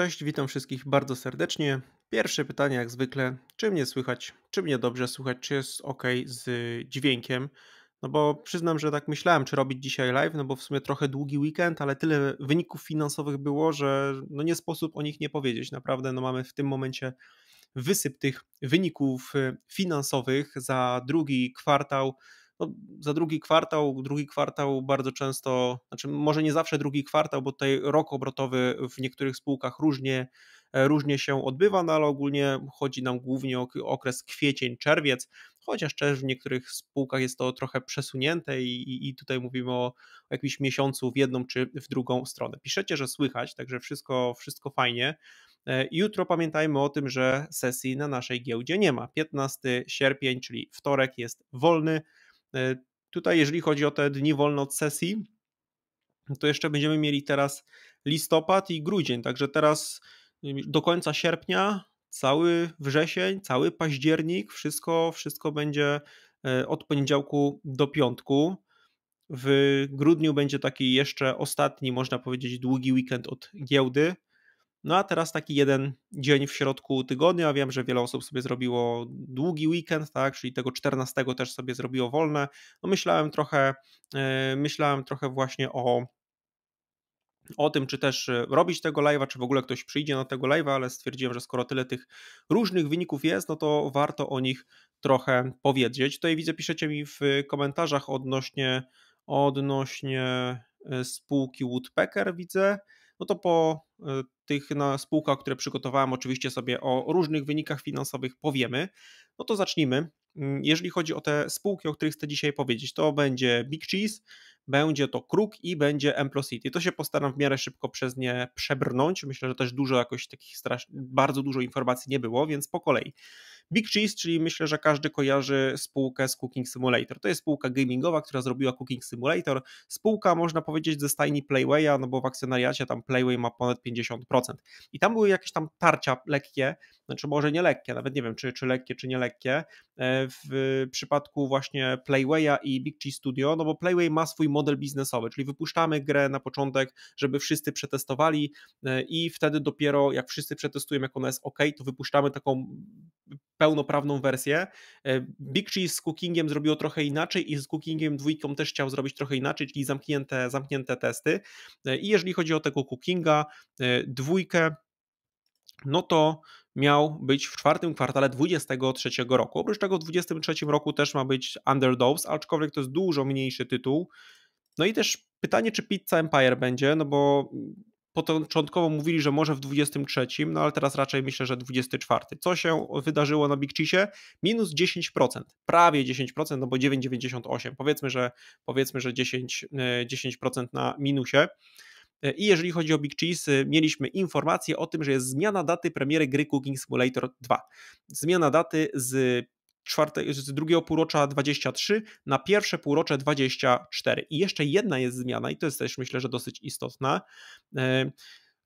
Cześć, witam wszystkich bardzo serdecznie. Pierwsze pytanie, jak zwykle, czy mnie słychać, czy mnie dobrze słychać, czy jest ok z dźwiękiem? No bo przyznam, że tak myślałem, czy robić dzisiaj live, no bo w sumie trochę długi weekend, ale tyle wyników finansowych było, że no nie sposób o nich nie powiedzieć. Naprawdę no mamy w tym momencie wysyp tych wyników y, finansowych za drugi kwartał no, za drugi kwartał, drugi kwartał bardzo często, znaczy może nie zawsze drugi kwartał, bo tutaj rok obrotowy w niektórych spółkach różnie, e, różnie się odbywa, no ale ogólnie chodzi nam głównie o okres kwiecień, czerwiec, chociaż też w niektórych spółkach jest to trochę przesunięte i, i tutaj mówimy o, o jakimś miesiącu w jedną czy w drugą stronę. Piszecie, że słychać, także wszystko, wszystko fajnie. E, jutro pamiętajmy o tym, że sesji na naszej giełdzie nie ma. 15 sierpień, czyli wtorek jest wolny. E, tutaj, jeżeli chodzi o te dni wolne od sesji, no to jeszcze będziemy mieli teraz listopad i grudzień, także teraz do końca sierpnia, cały wrzesień, cały październik, wszystko, wszystko będzie e, od poniedziałku do piątku. W grudniu będzie taki jeszcze ostatni, można powiedzieć, długi weekend od giełdy. No a teraz taki jeden dzień w środku tygodnia. Wiem, że wiele osób sobie zrobiło długi weekend, tak, czyli tego 14 też sobie zrobiło wolne. No myślałem trochę, e, myślałem trochę właśnie o o tym, czy też e, robić tego live'a, czy w ogóle ktoś przyjdzie na tego live'a, ale stwierdziłem, że skoro tyle tych różnych wyników jest, no to warto o nich trochę powiedzieć. Tutaj widzę, piszecie mi w komentarzach odnośnie, odnośnie e, spółki Woodpecker, widzę no to po y, tych na spółkach, które przygotowałem, oczywiście sobie o różnych wynikach finansowych powiemy. No to zacznijmy. Mm, jeżeli chodzi o te spółki, o których chcę dzisiaj powiedzieć, to będzie Big Cheese, będzie to Kruk i będzie City. To się postaram w miarę szybko przez nie przebrnąć. Myślę, że też dużo jakoś takich strasznych, bardzo dużo informacji nie było, więc po kolei. Big Cheese, czyli myślę, że każdy kojarzy spółkę z Cooking Simulator. To jest spółka gamingowa, która zrobiła Cooking Simulator. Spółka, można powiedzieć, ze stajni Playwaya, no bo w akcjonariacie tam Playway ma ponad 50%. I tam były jakieś tam tarcia lekkie znaczy może nie lekkie, nawet nie wiem, czy, czy lekkie, czy nie lekkie, e, w przypadku właśnie Playwaya i Big Cheese Studio, no bo Playway ma swój model biznesowy, czyli wypuszczamy grę na początek, żeby wszyscy przetestowali e, i wtedy dopiero jak wszyscy przetestują, jak ona jest ok, to wypuszczamy taką pełnoprawną wersję. E, Big Cheese z Cookingiem zrobiło trochę inaczej i z Cookingiem dwójką też chciał zrobić trochę inaczej, czyli zamknięte, zamknięte testy. I jeżeli chodzi o tego Cookinga, dwójkę, no to miał być w czwartym kwartale 2023 roku. Oprócz tego w 2023 roku też ma być Underdogs, aczkolwiek to jest dużo mniejszy tytuł. No i też pytanie, czy Pizza Empire będzie, no bo początkowo mówili, że może w 23, no ale teraz raczej myślę, że 24. Co się wydarzyło na Big Cheese? Minus 10%, prawie 10%, no bo 9,98. Powiedzmy, że powiedzmy, że 10, 10% e, na minusie. I jeżeli chodzi o Big Cheese, y, mieliśmy informację o tym, że jest zmiana daty premiery gry Cooking Simulator 2. Zmiana daty z czwarte, z drugiego półrocza 23 na pierwsze półrocze 24. I jeszcze jedna jest zmiana, i to jest też myślę, że dosyć istotna. E,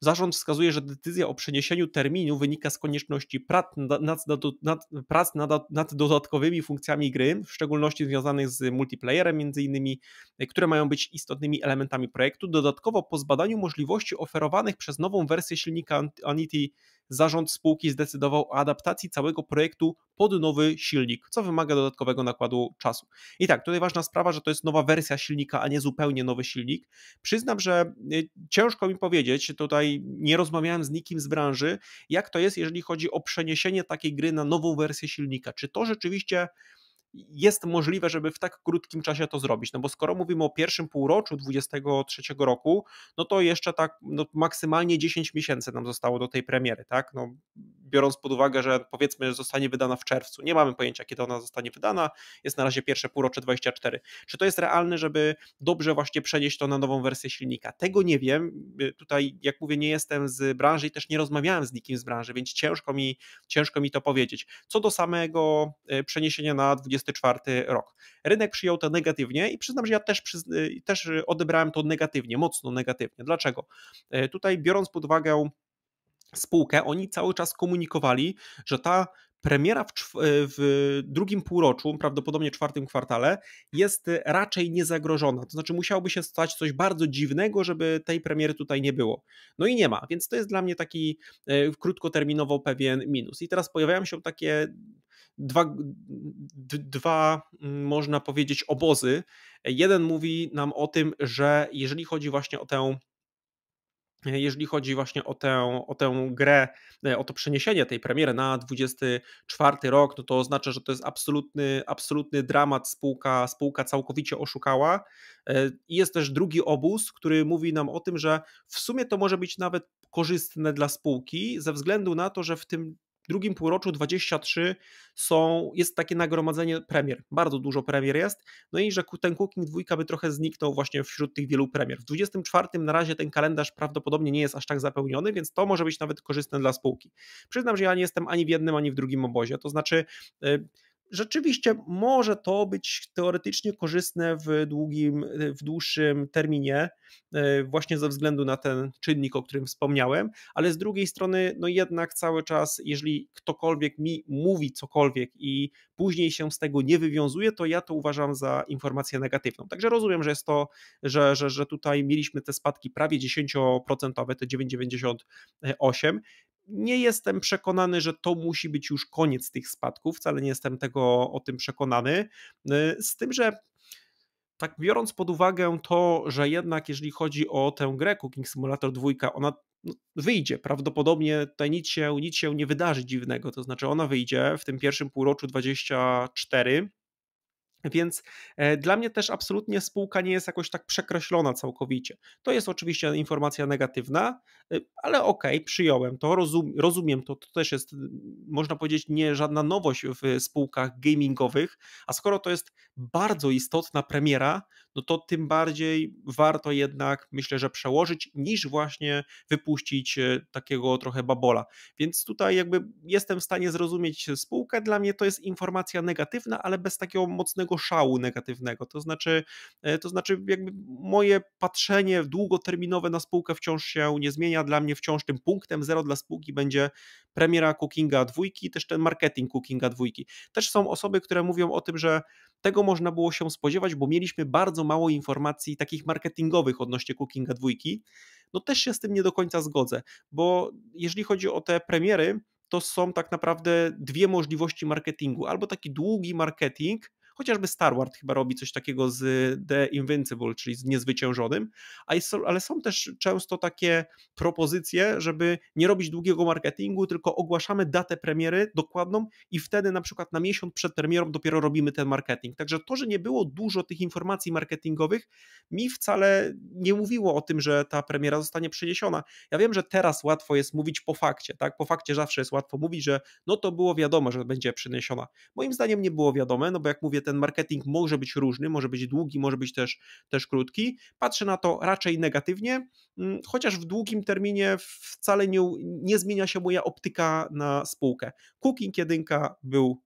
Zarząd wskazuje, że decyzja o przeniesieniu terminu wynika z konieczności prac nad, nad, prac nad, nad dodatkowymi funkcjami gry, w szczególności związanych z multiplayerem, między innymi, e, które mają być istotnymi elementami projektu. Dodatkowo po zbadaniu możliwości oferowanych przez nową wersję silnika Unity zarząd spółki zdecydował o adaptacji całego projektu pod nowy silnik, co wymaga dodatkowego nakładu czasu. I tak, tutaj ważna sprawa, że to jest nowa wersja silnika, a nie zupełnie nowy silnik. Przyznam, że y, ciężko mi powiedzieć, tutaj nie rozmawiałem z nikim z branży, jak to jest, jeżeli chodzi o przeniesienie takiej gry na nową wersję silnika. Czy to rzeczywiście jest możliwe, żeby w tak krótkim czasie to zrobić. No bo skoro mówimy o pierwszym półroczu 2023 roku, no to jeszcze tak no maksymalnie 10 miesięcy nam zostało do tej premiery, tak? No, biorąc pod uwagę, że powiedzmy, że zostanie wydana w czerwcu, nie mamy pojęcia, kiedy ona zostanie wydana, jest na razie pierwsze półrocze 24. Czy to jest realne, żeby dobrze właśnie przenieść to na nową wersję silnika? Tego nie wiem. Y, tutaj, jak mówię, nie jestem z branży i też nie rozmawiałem z nikim z branży, więc ciężko mi, ciężko mi to powiedzieć. Co do samego y, przeniesienia na 20 2024 rok. Rynek przyjął to negatywnie i przyznam, że ja też, też y, odebrałem to negatywnie, mocno negatywnie. Dlaczego? Y, tutaj biorąc pod uwagę spółkę, oni cały czas komunikowali, że ta premiera w, e, w, drugim półroczu, prawdopodobnie czwartym kwartale, jest e, raczej niezagrożona. To znaczy musiałoby się stać coś bardzo dziwnego, żeby tej premiery tutaj nie było. No i nie ma, więc to jest dla mnie taki e, krótkoterminowo pewien minus. I teraz pojawiają się takie dwa, dwa mm, można powiedzieć, obozy. Jeden mówi nam o tym, że jeżeli chodzi właśnie o tę jeżeli chodzi właśnie o tę, o tę grę, e, o to przeniesienie tej premiery na 24 rok, no to oznacza, że to jest absolutny, absolutny dramat. Spółka, spółka całkowicie oszukała. E, jest też drugi obóz, który mówi nam o tym, że w sumie to może być nawet korzystne dla spółki, ze względu na to, że w tym drugim półroczu 23 są, jest takie nagromadzenie premier, bardzo dużo premier jest, no i że ten Cooking dwójka by trochę zniknął właśnie wśród tych wielu premier. W 24 na razie ten kalendarz prawdopodobnie nie jest aż tak zapełniony, więc to może być nawet korzystne dla spółki. Przyznam, że ja nie jestem ani w jednym, ani w drugim obozie, to znaczy y, rzeczywiście może to być teoretycznie korzystne w, długim, e, w dłuższym terminie, e, właśnie ze względu na ten czynnik, o którym wspomniałem, ale z drugiej strony, no jednak cały czas, jeżeli ktokolwiek mi mówi cokolwiek i później się z tego nie wywiązuje, to ja to uważam za informację negatywną. Także rozumiem, że jest to, że, że, że tutaj mieliśmy te spadki prawie 10%, te 9,98 nie jestem przekonany, że to musi być już koniec tych spadków, wcale nie jestem tego o tym przekonany. Y, z tym, że tak biorąc pod uwagę to, że jednak jeżeli chodzi o tę grę Cooking Simulator 2, ona no, wyjdzie. Prawdopodobnie tutaj nic się, nic się nie wydarzy dziwnego, to znaczy ona wyjdzie w tym pierwszym półroczu 24. Więc e, dla mnie też absolutnie spółka nie jest jakoś tak przekreślona całkowicie. To jest oczywiście informacja negatywna, Y, ale okej, okay, przyjąłem to, rozum, rozumiem to, to też jest, można powiedzieć, nie żadna nowość w spółkach gamingowych, a skoro to jest bardzo istotna premiera, no to tym bardziej warto jednak, myślę, że przełożyć, niż właśnie wypuścić e, takiego trochę babola. Więc tutaj jakby jestem w stanie zrozumieć spółkę, dla mnie to jest informacja negatywna, ale bez takiego mocnego szału negatywnego, to znaczy, e, to znaczy jakby moje patrzenie długoterminowe na spółkę wciąż się nie zmienia, dla mnie wciąż tym punktem zero dla spółki będzie premiera Cookinga dwójki, też ten marketing Cookinga dwójki. Też są osoby, które mówią o tym, że tego można było się spodziewać, bo mieliśmy bardzo mało informacji takich marketingowych odnośnie Cookinga dwójki. No też się z tym nie do końca zgodzę, bo jeżeli chodzi o te premiery, to są tak naprawdę dwie możliwości marketingu. Albo taki długi marketing, Chociażby Star Wars chyba robi coś takiego z The Invincible, czyli z niezwyciężonym, ale są też często takie propozycje, żeby nie robić długiego marketingu, tylko ogłaszamy datę premiery dokładną i wtedy na przykład na miesiąc przed premierą dopiero robimy ten marketing. Także to, że nie było dużo tych informacji marketingowych, mi wcale nie mówiło o tym, że ta premiera zostanie przeniesiona. Ja wiem, że teraz łatwo jest mówić po fakcie, tak? Po fakcie zawsze jest łatwo mówić, że no to było wiadomo, że będzie przeniesiona. Moim zdaniem nie było wiadome, no bo jak mówię, ten marketing może być różny, może być długi, może być też, też krótki. Patrzę na to raczej negatywnie, mm, chociaż w długim terminie wcale nie, nie zmienia się moja optyka na spółkę. Cooking 1 był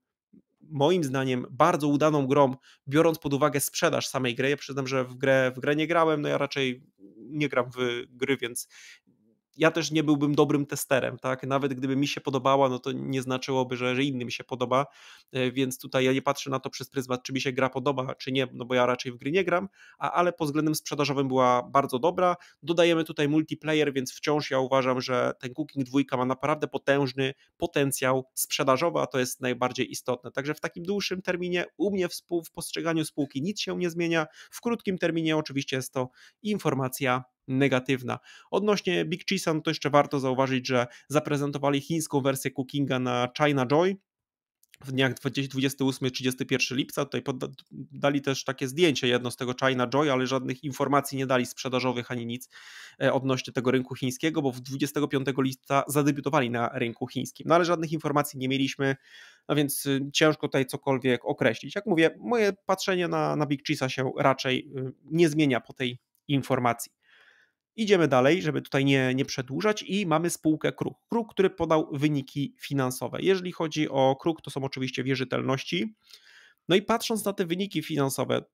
moim zdaniem bardzo udaną grą, biorąc pod uwagę sprzedaż samej gry. Ja przyznam, że w grę, w grę nie grałem, no ja raczej nie gram w gry, więc ja też nie byłbym dobrym testerem, tak? Nawet gdyby mi się podobała, no to nie znaczyłoby, że, że innym się podoba, e, więc tutaj ja nie patrzę na to przez pryzmat, czy mi się gra podoba, czy nie, no bo ja raczej w gry nie gram, a, ale pod względem sprzedażowym była bardzo dobra. Dodajemy tutaj multiplayer, więc wciąż ja uważam, że ten Cooking 2 ma naprawdę potężny potencjał sprzedażowy, a to jest najbardziej istotne. Także w takim dłuższym terminie u mnie w, spół, w postrzeganiu spółki nic się nie zmienia. W krótkim terminie oczywiście jest to informacja negatywna. Odnośnie Big Cheese'a, no to jeszcze warto zauważyć, że zaprezentowali chińską wersję cookinga na China Joy, w dniach 28-31 lipca. Tutaj dali też takie zdjęcie, jedno z tego China Joy, ale żadnych informacji nie dali sprzedażowych ani nic e, odnośnie tego rynku chińskiego, bo w 25 lipca zadebiutowali na rynku chińskim. No ale żadnych informacji nie mieliśmy, no więc y, ciężko tutaj cokolwiek określić. Jak mówię, moje patrzenie na, na Big Cheese'a się raczej y, nie zmienia po tej informacji. Idziemy dalej, żeby tutaj nie, nie przedłużać i mamy spółkę Kruk. Kruk, który podał wyniki finansowe. Jeżeli chodzi o Kruk, to są oczywiście wierzytelności. No i patrząc na te wyniki finansowe,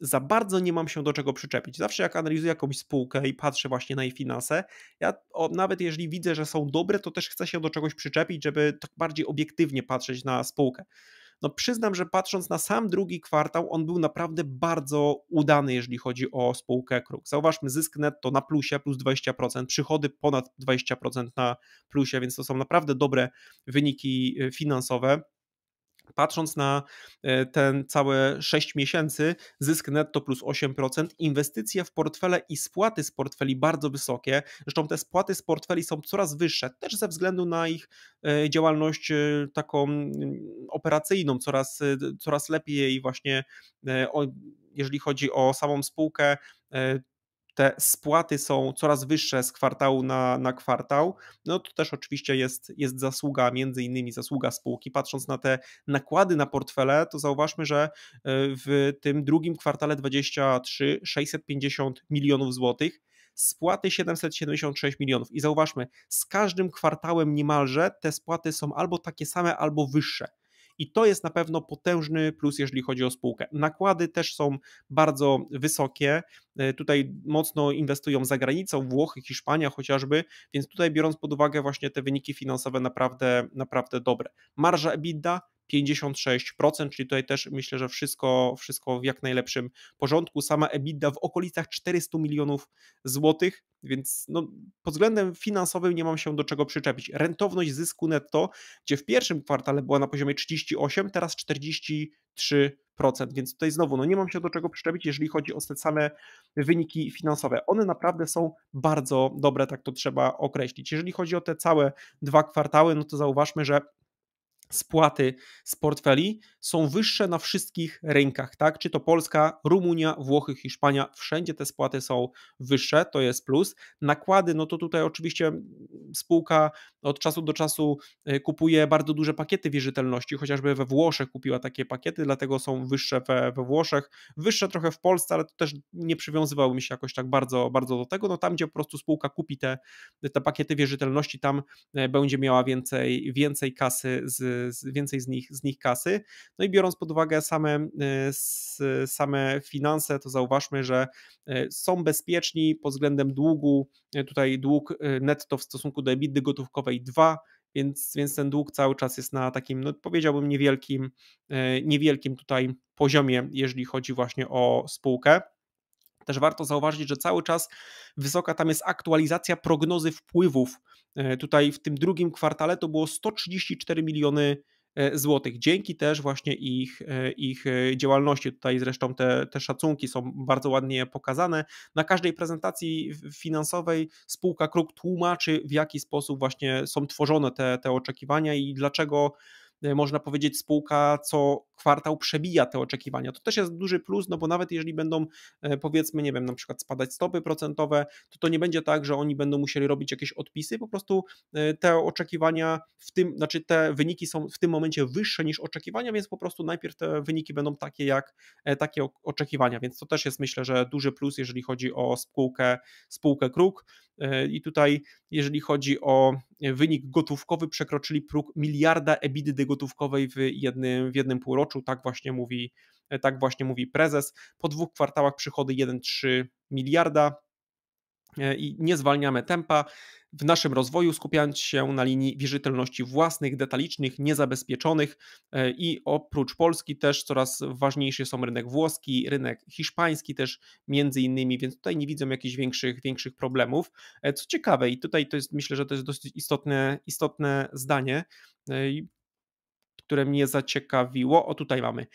za bardzo nie mam się do czego przyczepić. Zawsze jak analizuję jakąś spółkę i patrzę właśnie na jej finanse, ja o, nawet jeżeli widzę, że są dobre, to też chcę się do czegoś przyczepić, żeby tak bardziej obiektywnie patrzeć na spółkę no przyznam, że patrząc na sam drugi kwartał, on był naprawdę bardzo udany, jeżeli chodzi o spółkę Kruk. Zauważmy, zysk netto na plusie plus 20%, przychody ponad 20% na plusie, więc to są naprawdę dobre wyniki y, finansowe. Patrząc na e, ten całe 6 miesięcy, zysk netto plus 8%, inwestycje w portfele i spłaty z portfeli bardzo wysokie. Zresztą te spłaty z portfeli są coraz wyższe, też ze względu na ich e, działalność e, taką mm, operacyjną, coraz, coraz lepiej właśnie, jeżeli chodzi o samą spółkę, te spłaty są coraz wyższe z kwartału na, na kwartał, no to też oczywiście jest, jest zasługa, między innymi zasługa spółki. Patrząc na te nakłady na portfele, to zauważmy, że e, w tym drugim kwartale 23 650 milionów złotych, spłaty 776 milionów. I zauważmy, z każdym kwartałem niemalże te spłaty są albo takie same, albo wyższe i to jest na pewno potężny plus, jeżeli chodzi o spółkę. Nakłady też są bardzo wysokie, e, tutaj mocno inwestują za granicą, Włochy, Hiszpania chociażby, więc tutaj biorąc pod uwagę właśnie te wyniki finansowe naprawdę, naprawdę dobre. Marża EBITDA 56%, czyli tutaj też myślę, że wszystko, wszystko w jak najlepszym porządku. Sama EBITDA w okolicach 400 milionów złotych, więc no, pod względem finansowym nie mam się do czego przyczepić. Rentowność zysku netto, gdzie w pierwszym kwartale była na poziomie 38, teraz 43%, więc tutaj znowu no, nie mam się do czego przyczepić, jeżeli chodzi o te same wyniki finansowe. One naprawdę są bardzo dobre, tak to trzeba określić. Jeżeli chodzi o te całe dwa kwartały, no to zauważmy, że spłaty z portfeli są wyższe na wszystkich rynkach, tak? Czy to Polska, Rumunia, Włochy, Hiszpania, wszędzie te spłaty są wyższe, to jest plus. Nakłady, no to tutaj oczywiście spółka od czasu do czasu e, kupuje bardzo duże pakiety wierzytelności, chociażby we Włoszech kupiła takie pakiety, dlatego są wyższe we, we Włoszech, wyższe trochę w Polsce, ale to też nie przywiązywałbym się jakoś tak bardzo, bardzo do tego, no tam gdzie po prostu spółka kupi te, te pakiety wierzytelności, tam e, będzie miała więcej, więcej kasy z więcej z nich, z nich kasy. No i biorąc pod uwagę same, e, same finanse, to zauważmy, że e, są bezpieczni pod względem długu. E, tutaj dług netto w stosunku do EBITDA gotówkowej 2 więc, więc ten dług cały czas jest na takim, no powiedziałbym, niewielkim, niewielkim tutaj poziomie, jeżeli chodzi właśnie o spółkę. Też warto zauważyć, że cały czas wysoka tam jest aktualizacja prognozy wpływów. E, tutaj w tym drugim kwartale to było 134 miliony e, złotych. Dzięki też właśnie ich, e, ich działalności. Tutaj zresztą te, te szacunki są bardzo ładnie pokazane. Na każdej prezentacji finansowej spółka Kruk tłumaczy, w jaki sposób właśnie są tworzone te, te oczekiwania i dlaczego E, można powiedzieć, spółka co kwartał przebija te oczekiwania. To też jest duży plus, no bo nawet jeżeli będą, e, powiedzmy, nie wiem, na przykład spadać stopy procentowe, to to nie będzie tak, że oni będą musieli robić jakieś odpisy, po prostu e, te oczekiwania w tym, znaczy te wyniki są w tym momencie wyższe niż oczekiwania, więc po prostu najpierw te wyniki będą takie jak takie oczekiwania, więc to też jest myślę, że duży plus, jeżeli chodzi o spółkę, spółkę Kruk. E, I tutaj, jeżeli chodzi o e, wynik gotówkowy, przekroczyli próg miliarda EBITDA gotówkowej w jednym, w jednym półroczu. Tak właśnie mówi, e, tak właśnie mówi prezes. Po dwóch kwartałach przychody 1,3 miliarda, E, i nie zwalniamy tempa w naszym rozwoju, skupiając się na linii wierzytelności własnych, detalicznych, niezabezpieczonych e, i oprócz Polski też coraz ważniejsze są rynek włoski, rynek hiszpański też między innymi, więc tutaj nie widzę jakichś większych, większych problemów. E, co ciekawe i tutaj to jest, myślę, że to jest dosyć istotne, istotne zdanie, które mnie zaciekawiło. O tutaj mamy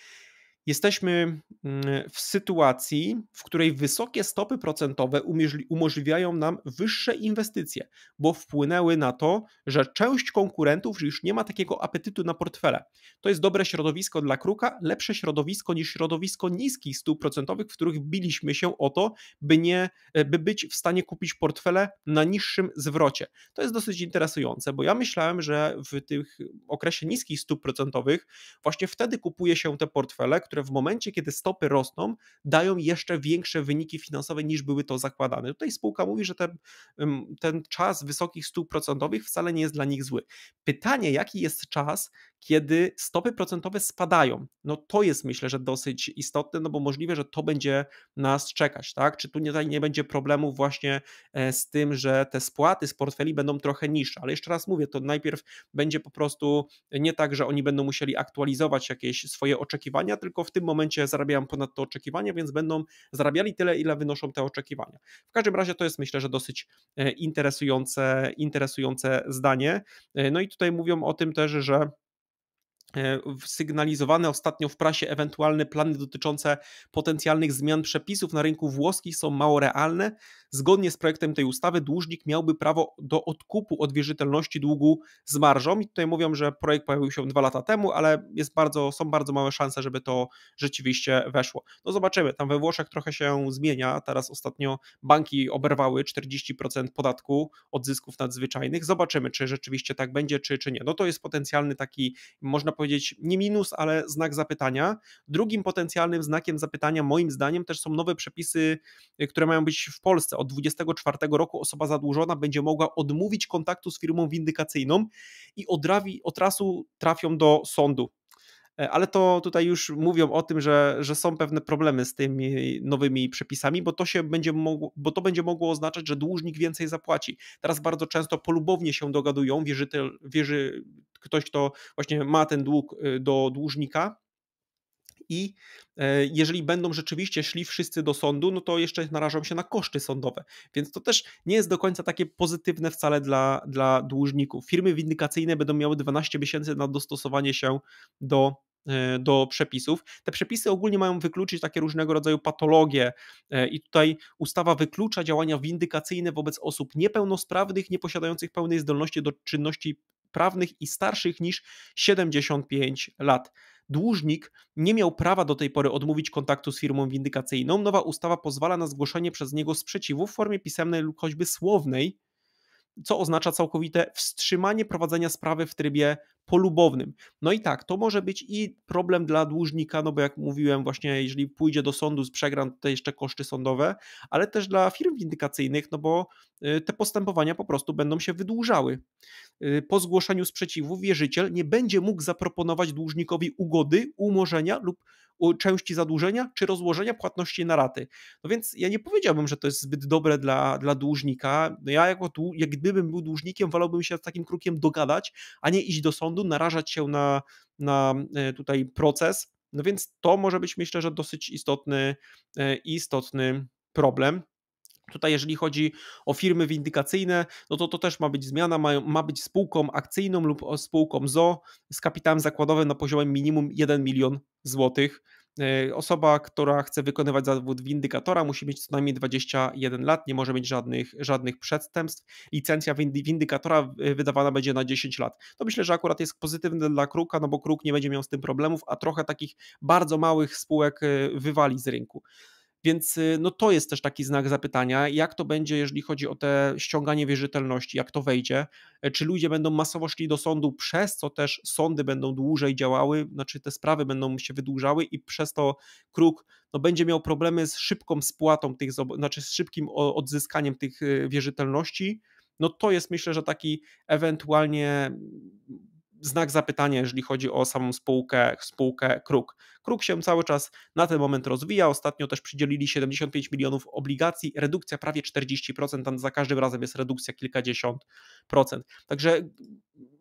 jesteśmy mm, w sytuacji, w której wysokie stopy procentowe umożliwiają nam wyższe inwestycje, bo wpłynęły na to, że część konkurentów już nie ma takiego apetytu na portfele. To jest dobre środowisko dla kruka, lepsze środowisko niż środowisko niskich stóp procentowych, w których biliśmy się o to, by, nie, e, by być w stanie kupić portfele na niższym zwrocie. To jest dosyć interesujące, bo ja myślałem, że w tych okresie niskich stóp procentowych właśnie wtedy kupuje się te portfele, które w momencie, kiedy stopy rosną, dają jeszcze większe wyniki finansowe niż były to zakładane. Tutaj spółka mówi, że ten, ten czas wysokich stóp procentowych wcale nie jest dla nich zły. Pytanie, jaki jest czas, kiedy stopy procentowe spadają? No to jest myślę, że dosyć istotne, no bo możliwe, że to będzie nas czekać, tak? Czy tu nie, nie będzie problemu właśnie e, z tym, że te spłaty z portfeli będą trochę niższe, ale jeszcze raz mówię, to najpierw będzie po prostu nie tak, że oni będą musieli aktualizować jakieś swoje oczekiwania, tylko tylko w tym momencie zarabiają ponad te oczekiwania, więc będą zarabiali tyle, ile wynoszą te oczekiwania. W każdym razie to jest myślę, że dosyć e, interesujące, interesujące zdanie. E, no i tutaj mówią o tym też, że e, sygnalizowane ostatnio w prasie ewentualne plany dotyczące potencjalnych zmian przepisów na rynku włoskich są mało realne, zgodnie z projektem tej ustawy dłużnik miałby prawo do odkupu od wierzytelności długu z marżą. I tutaj mówią, że projekt pojawił się dwa lata temu, ale jest bardzo, są bardzo małe szanse, żeby to rzeczywiście weszło. No zobaczymy, tam we Włoszech trochę się zmienia. Teraz ostatnio banki oberwały 40% podatku od zysków nadzwyczajnych. Zobaczymy, czy rzeczywiście tak będzie, czy, czy nie. No to jest potencjalny taki, można powiedzieć, nie minus, ale znak zapytania. Drugim potencjalnym znakiem zapytania, moim zdaniem, też są nowe przepisy, które mają być w Polsce od 24 roku osoba zadłużona będzie mogła odmówić kontaktu z firmą windykacyjną i od, rawi, od razu trafią do sądu. E, ale to tutaj już mówią o tym, że, że są pewne problemy z tymi nowymi przepisami, bo to, się będzie mogło, bo to będzie mogło oznaczać, że dłużnik więcej zapłaci. Teraz bardzo często polubownie się dogadują, wierzytel, wierzy ktoś, kto właśnie ma ten dług y, do dłużnika, i e, jeżeli będą rzeczywiście szli wszyscy do sądu, no to jeszcze narażą się na koszty sądowe. Więc to też nie jest do końca takie pozytywne wcale dla, dla dłużników. Firmy windykacyjne będą miały 12 miesięcy na dostosowanie się do e, do przepisów. Te przepisy ogólnie mają wykluczyć takie różnego rodzaju patologie e, i tutaj ustawa wyklucza działania windykacyjne wobec osób niepełnosprawnych, nieposiadających pełnej zdolności do czynności prawnych i starszych niż 75 lat dłużnik nie miał prawa do tej pory odmówić kontaktu z firmą windykacyjną, nowa ustawa pozwala na zgłoszenie przez niego sprzeciwu w formie pisemnej lub choćby słownej co oznacza całkowite wstrzymanie prowadzenia sprawy w trybie polubownym. No i tak, to może być i problem dla dłużnika, no bo jak mówiłem, właśnie jeżeli pójdzie do sądu z przegran, to jeszcze koszty sądowe, ale też dla firm windykacyjnych, no bo y, te postępowania po prostu będą się wydłużały. Y, po zgłoszeniu sprzeciwu wierzyciel nie będzie mógł zaproponować dłużnikowi ugody, umorzenia lub części zadłużenia czy rozłożenia płatności na raty. No więc ja nie powiedziałbym, że to jest zbyt dobre dla, dla dłużnika. No ja jako tu, jak gdybym był dłużnikiem, wolałbym się z takim krukiem dogadać, a nie iść do sądu, narażać się na, na e, tutaj proces. No więc to może być myślę, że dosyć istotny, e, istotny problem. Tutaj, jeżeli chodzi o firmy windykacyjne, no to to też ma być zmiana, ma, ma być spółką akcyjną lub spółką ZO z kapitałem zakładowym na poziomie minimum 1 milion złotych. E, osoba, która chce wykonywać zawód windykatora, musi mieć co najmniej 21 lat, nie może mieć żadnych, żadnych przestępstw. Licencja windykatora e, wydawana będzie na 10 lat. To myślę, że akurat jest pozytywne dla Kruka, no bo Kruk nie będzie miał z tym problemów, a trochę takich bardzo małych spółek e, wywali z rynku. Więc y, no to jest też taki znak zapytania, jak to będzie, jeżeli chodzi o te ściąganie wierzytelności, jak to wejdzie, e, czy ludzie będą masowo szli do sądu, przez co też sądy będą dłużej działały, znaczy te sprawy będą się wydłużały i przez to kruk no będzie miał problemy z szybką spłatą tych, znaczy z szybkim odzyskaniem tych y, wierzytelności. No to jest myślę, że taki ewentualnie znak zapytania, jeżeli chodzi o samą spółkę, spółkę Kruk. Kruk się cały czas na ten moment rozwija. Ostatnio też przydzielili 75 milionów obligacji, redukcja prawie 40%, tam za każdym razem jest redukcja kilkadziesiąt procent. Także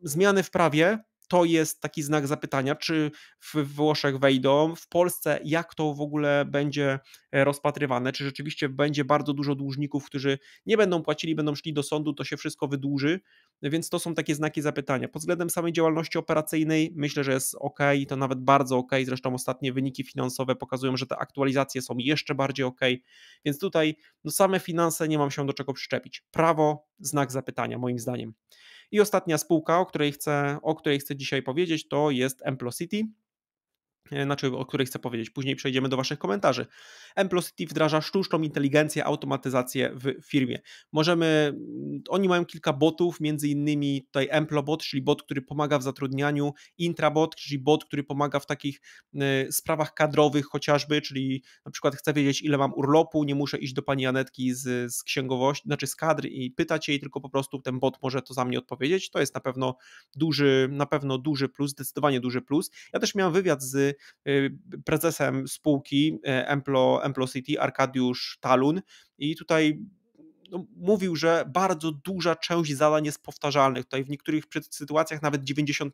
zmiany w prawie to jest taki znak zapytania, czy w Włoszech wejdą, w Polsce jak to w ogóle będzie e, rozpatrywane, czy rzeczywiście będzie bardzo dużo dłużników, którzy nie będą płacili, będą szli do sądu, to się wszystko wydłuży, więc to są takie znaki zapytania. Pod względem samej działalności operacyjnej myślę, że jest ok, to nawet bardzo ok, zresztą ostatnie wyniki finansowe pokazują, że te aktualizacje są jeszcze bardziej ok, więc tutaj no, same finanse nie mam się do czego przyczepić. Prawo, znak zapytania moim zdaniem. I ostatnia spółka, o której chcę, o której chcę dzisiaj powiedzieć, to jest Emplocity. E, znaczy o której chcę powiedzieć. Później przejdziemy do Waszych komentarzy. City wdraża sztuczną inteligencję, automatyzację w firmie. Możemy, mm, oni mają kilka botów, między innymi tutaj Emplobot, czyli bot, który pomaga w zatrudnianiu, Intrabot, czyli bot, który pomaga w takich e, sprawach kadrowych chociażby, czyli na przykład chcę wiedzieć ile mam urlopu, nie muszę iść do Pani Janetki z, z księgowości, znaczy z kadry i pytać jej, tylko po prostu ten bot może to za mnie odpowiedzieć. To jest na pewno duży, na pewno duży plus, zdecydowanie duży plus. Ja też miałem wywiad z Y, prezesem spółki y, Emplo, Emplo City, Arkadiusz Talun. I tutaj no, mówił, że bardzo duża część zadań jest powtarzalnych, tutaj w niektórych sytuacjach nawet 90%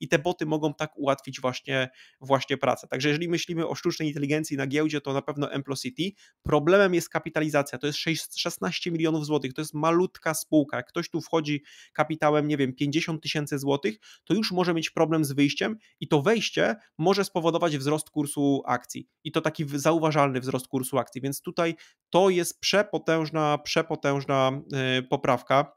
i te boty mogą tak ułatwić właśnie, właśnie pracę. Także jeżeli myślimy o sztucznej inteligencji na giełdzie, to na pewno Emplocity. Problemem jest kapitalizacja, to jest 6, 16 milionów złotych, to jest malutka spółka. Jak ktoś tu wchodzi kapitałem, nie wiem, 50 tysięcy złotych, to już może mieć problem z wyjściem i to wejście może spowodować wzrost kursu akcji i to taki zauważalny wzrost kursu akcji, więc tutaj to jest przepotężna, przepotężna przepotężna y, poprawka,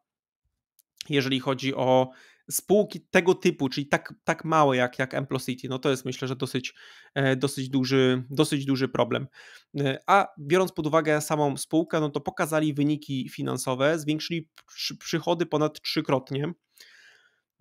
jeżeli chodzi o spółki tego typu, czyli tak, tak małe jak, jak Emplocity, no to jest myślę, że dosyć, e, dosyć, duży, dosyć duży problem. E, a biorąc pod uwagę samą spółkę, no to pokazali wyniki finansowe, zwiększyli przychody ponad trzykrotnie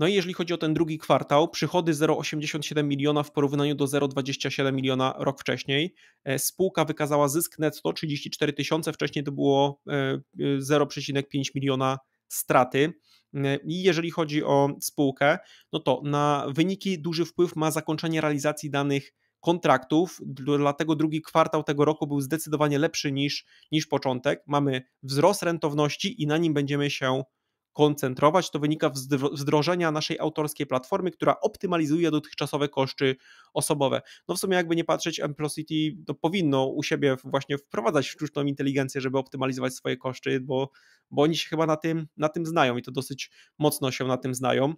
no i jeżeli chodzi o ten drugi kwartał, przychody 0,87 miliona w porównaniu do 0,27 miliona rok wcześniej. E, spółka wykazała zysk netto 34 tysiące, wcześniej to było 0,5 e, miliona straty. E, I jeżeli chodzi o spółkę, no to na wyniki duży wpływ ma zakończenie realizacji danych kontraktów, dlatego drugi kwartał tego roku był zdecydowanie lepszy niż, niż początek. Mamy wzrost rentowności i na nim będziemy się koncentrować. To wynika z wdrożenia naszej autorskiej platformy, która optymalizuje dotychczasowe koszty osobowe. No w sumie jakby nie patrzeć, Amplosity to no, powinno u siebie właśnie wprowadzać sztuczną inteligencję, żeby optymalizować swoje koszty, bo, bo oni się chyba na tym, na tym znają i to dosyć mocno się na tym znają.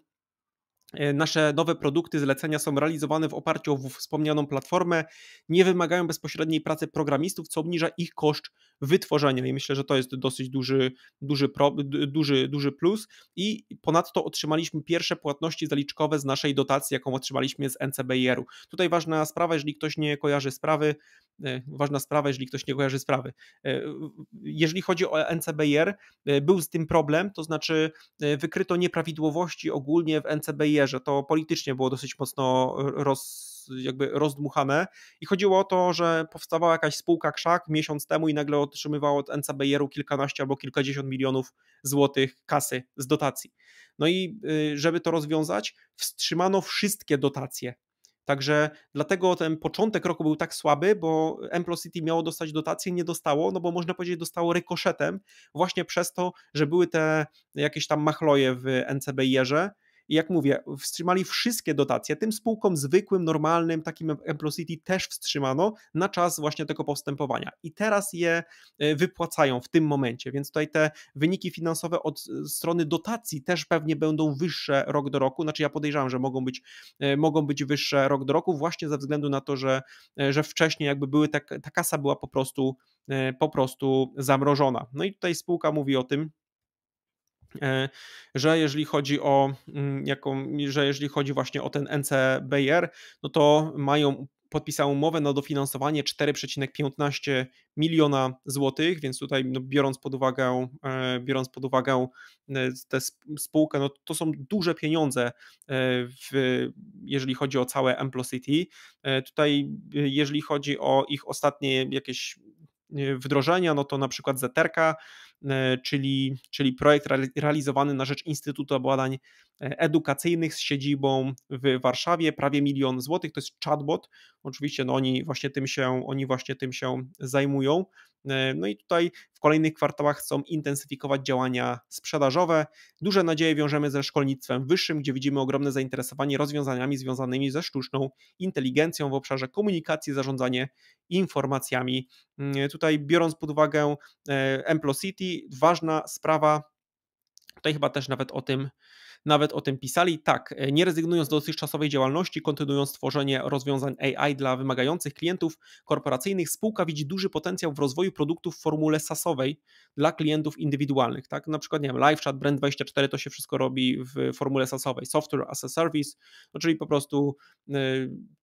E, nasze nowe produkty, zlecenia są realizowane w oparciu o wspomnianą platformę, nie wymagają bezpośredniej pracy programistów, co obniża ich koszt wytworzenia i myślę, że to jest dosyć duży, duży, pro, duży, duży plus i ponadto otrzymaliśmy pierwsze płatności zaliczkowe z naszej dotacji, jaką otrzymaliśmy z NCBIR-u. Tutaj ważna sprawa, jeżeli ktoś nie kojarzy sprawy, e, ważna sprawa, jeżeli ktoś nie kojarzy sprawy. E, jeżeli chodzi o NCBIR, e, był z tym problem, to znaczy wykryto nieprawidłowości ogólnie w ncbir ze To politycznie było dosyć mocno roz jakby rozdmuchane i chodziło o to, że powstawała jakaś spółka krzak miesiąc temu i nagle otrzymywała od NCBR-u kilkanaście albo kilkadziesiąt milionów złotych kasy z dotacji. No i y, żeby to rozwiązać, wstrzymano wszystkie dotacje Także dlatego ten początek roku był tak słaby, bo City miało dostać dotację, nie dostało, no bo można powiedzieć, dostało rykoszetem właśnie przez to, że były te jakieś tam machloje w NCBR-ze jak mówię, wstrzymali wszystkie dotacje, tym spółkom zwykłym, normalnym, takim Emplocity też wstrzymano na czas właśnie tego postępowania. I teraz je e, wypłacają w tym momencie, więc tutaj te wyniki finansowe od e, strony dotacji też pewnie będą wyższe rok do roku, znaczy ja podejrzewam, że mogą być, e, mogą być wyższe rok do roku właśnie ze względu na to, że, że wcześniej jakby były, tak, ta kasa była po prostu, po prostu zamrożona. No i tutaj spółka mówi o tym, E, że jeżeli chodzi o mm, jaką, że jeżeli chodzi właśnie o ten NCBR, no to mają podpisał umowę na dofinansowanie 4,15 miliona złotych, więc tutaj no, biorąc pod uwagę e, biorąc pod uwagę e, tę spółkę, no to są duże pieniądze w, jeżeli chodzi o całe Amplocity. Tutaj jeżeli chodzi o ich ostatnie jakieś wdrożenia, no to na przykład Zeterka E, czyli, czyli projekt realizowany na rzecz Instytutu Badań e, Edukacyjnych z siedzibą w Warszawie, prawie milion złotych, to jest chatbot, oczywiście no oni, właśnie tym się, oni właśnie tym się zajmują, e, no i tutaj w kolejnych kwartałach chcą intensyfikować działania sprzedażowe. Duże nadzieje wiążemy ze szkolnictwem wyższym, gdzie widzimy ogromne zainteresowanie rozwiązaniami związanymi ze sztuczną inteligencją w obszarze komunikacji, zarządzanie informacjami. Tutaj biorąc pod uwagę Emplocity, i ważna sprawa, tutaj chyba też nawet o tym nawet o tym pisali. Tak, e, nie rezygnując z dotychczasowej działalności, kontynuując tworzenie rozwiązań AI dla wymagających klientów korporacyjnych, spółka widzi duży potencjał w rozwoju produktów w formule SaaSowej dla klientów indywidualnych. Tak, na przykład, nie wiem, LiveChat, Brand24 to się wszystko robi w formule SaaSowej, Software as a Service, no, czyli po prostu e,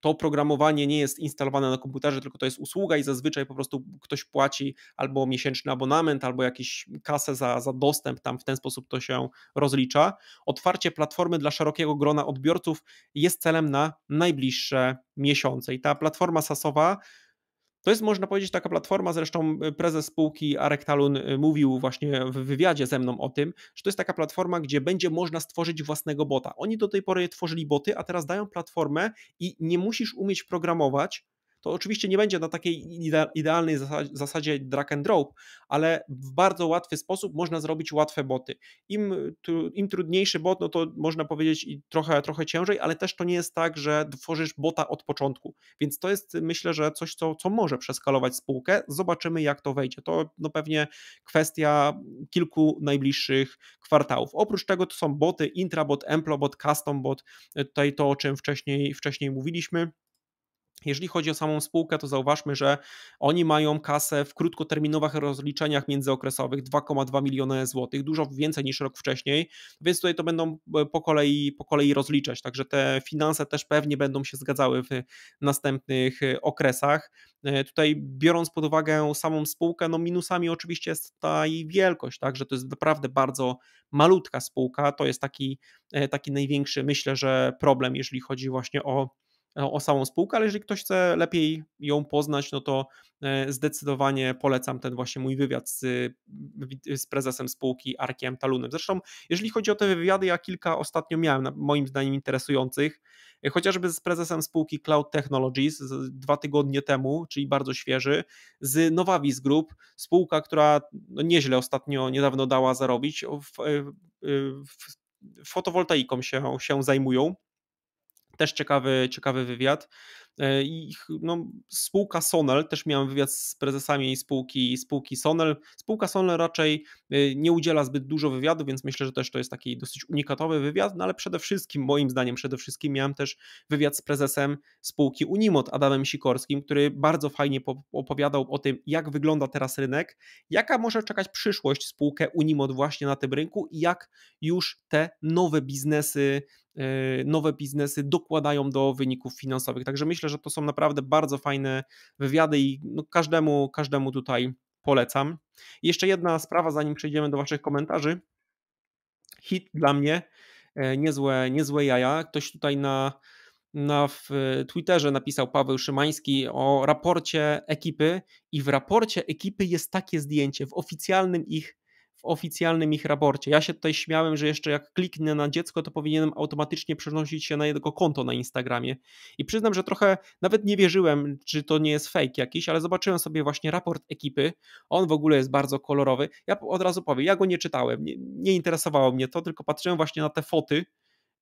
to programowanie nie jest instalowane na komputerze, tylko to jest usługa i zazwyczaj po prostu ktoś płaci albo miesięczny abonament, albo jakąś kasę za, za dostęp, tam w ten sposób to się rozlicza. Otwarcie otwarcie platformy dla szerokiego grona odbiorców jest celem na najbliższe miesiące. I ta platforma sasowa to jest, można powiedzieć, taka platforma, zresztą e, prezes spółki Arek Talun e, mówił właśnie w wywiadzie ze mną o tym, że to jest taka platforma, gdzie będzie można stworzyć własnego bota. Oni do tej pory tworzyli boty, a teraz dają platformę i nie musisz umieć programować, to oczywiście nie będzie na takiej idealnej zasadzie drag and drop, ale w bardzo łatwy sposób można zrobić łatwe boty. Im, im trudniejszy bot, no to można powiedzieć i trochę, trochę ciężej, ale też to nie jest tak, że tworzysz bota od początku. Więc to jest myślę, że coś, co, co może przeskalować spółkę. Zobaczymy, jak to wejdzie. To no pewnie kwestia kilku najbliższych kwartałów. Oprócz tego to są boty, intrabot, emplobot, custombot, e, tutaj to, o czym wcześniej, wcześniej mówiliśmy. Jeżeli chodzi o samą spółkę, to zauważmy, że oni mają kasę w krótkoterminowych rozliczeniach międzyokresowych 2,2 miliony złotych, dużo więcej niż rok wcześniej, więc tutaj to będą e, po kolei, po kolei rozliczać. Także te finanse też pewnie będą się zgadzały w następnych e, okresach. E, tutaj biorąc pod uwagę samą spółkę, no minusami oczywiście jest ta jej wielkość, tak, że to jest naprawdę bardzo malutka spółka. To jest taki, taki największy, myślę, że problem, jeżeli chodzi właśnie o o samą spółkę, ale jeżeli ktoś chce lepiej ją poznać, no to e, zdecydowanie polecam ten właśnie mój wywiad z, z prezesem spółki Arkiem Talunem. Zresztą, jeżeli chodzi o te wywiady, ja kilka ostatnio miałem, moim zdaniem interesujących, e, chociażby z prezesem spółki Cloud Technologies dwa tygodnie temu, czyli bardzo świeży, z Nowavis Group, spółka, która no nieźle ostatnio, niedawno dała zarobić, w, e, w, w fotowoltaiką się, się zajmują też ciekawy, ciekawy wywiad. E, ich, no, spółka Sonel, też miałem wywiad z prezesami spółki, spółki Sonel. Spółka Sonel raczej e, nie udziela zbyt dużo wywiadów, więc myślę, że też to jest taki dosyć unikatowy wywiad, no ale przede wszystkim, moim zdaniem, przede wszystkim miałem też wywiad z prezesem spółki Unimot, Adamem Sikorskim, który bardzo fajnie opowiadał o tym, jak wygląda teraz rynek, jaka może czekać przyszłość spółkę Unimot właśnie na tym rynku i jak już te nowe biznesy, e, nowe biznesy dokładają do wyników finansowych. Także myślę, myślę, że to są naprawdę bardzo fajne wywiady i no każdemu, każdemu tutaj polecam. jeszcze jedna sprawa, zanim przejdziemy do Waszych komentarzy. Hit dla mnie, e, niezłe, niezłe jaja. Ktoś tutaj na, na w e, Twitterze napisał Paweł Szymański o raporcie ekipy i w raporcie ekipy jest takie zdjęcie w oficjalnym ich oficjalnym ich raporcie. Ja się tutaj śmiałem, że jeszcze jak kliknę na dziecko, to powinienem automatycznie przenosić się na jego konto na Instagramie. I przyznam, że trochę nawet nie wierzyłem, czy to nie jest fake jakiś, ale zobaczyłem sobie właśnie raport ekipy. On w ogóle jest bardzo kolorowy. Ja od razu powiem, ja go nie czytałem, nie, nie interesowało mnie to, tylko patrzyłem właśnie na te foty,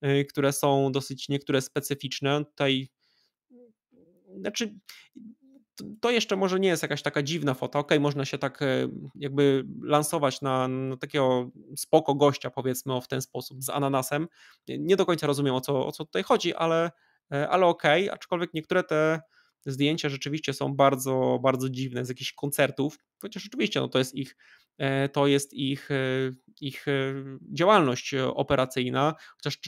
yy, które są dosyć niektóre specyficzne. Tutaj znaczy to jeszcze może nie jest jakaś taka dziwna fota, ok, można się tak e, jakby lansować na, na, takiego spoko gościa powiedzmy o w ten sposób z ananasem. Nie do końca rozumiem o co, o co tutaj chodzi, ale, e, ale okej, okay. aczkolwiek niektóre te zdjęcia rzeczywiście są bardzo, bardzo dziwne z jakichś koncertów, chociaż oczywiście no, to jest ich E, to jest ich, e, ich e, działalność operacyjna, chociaż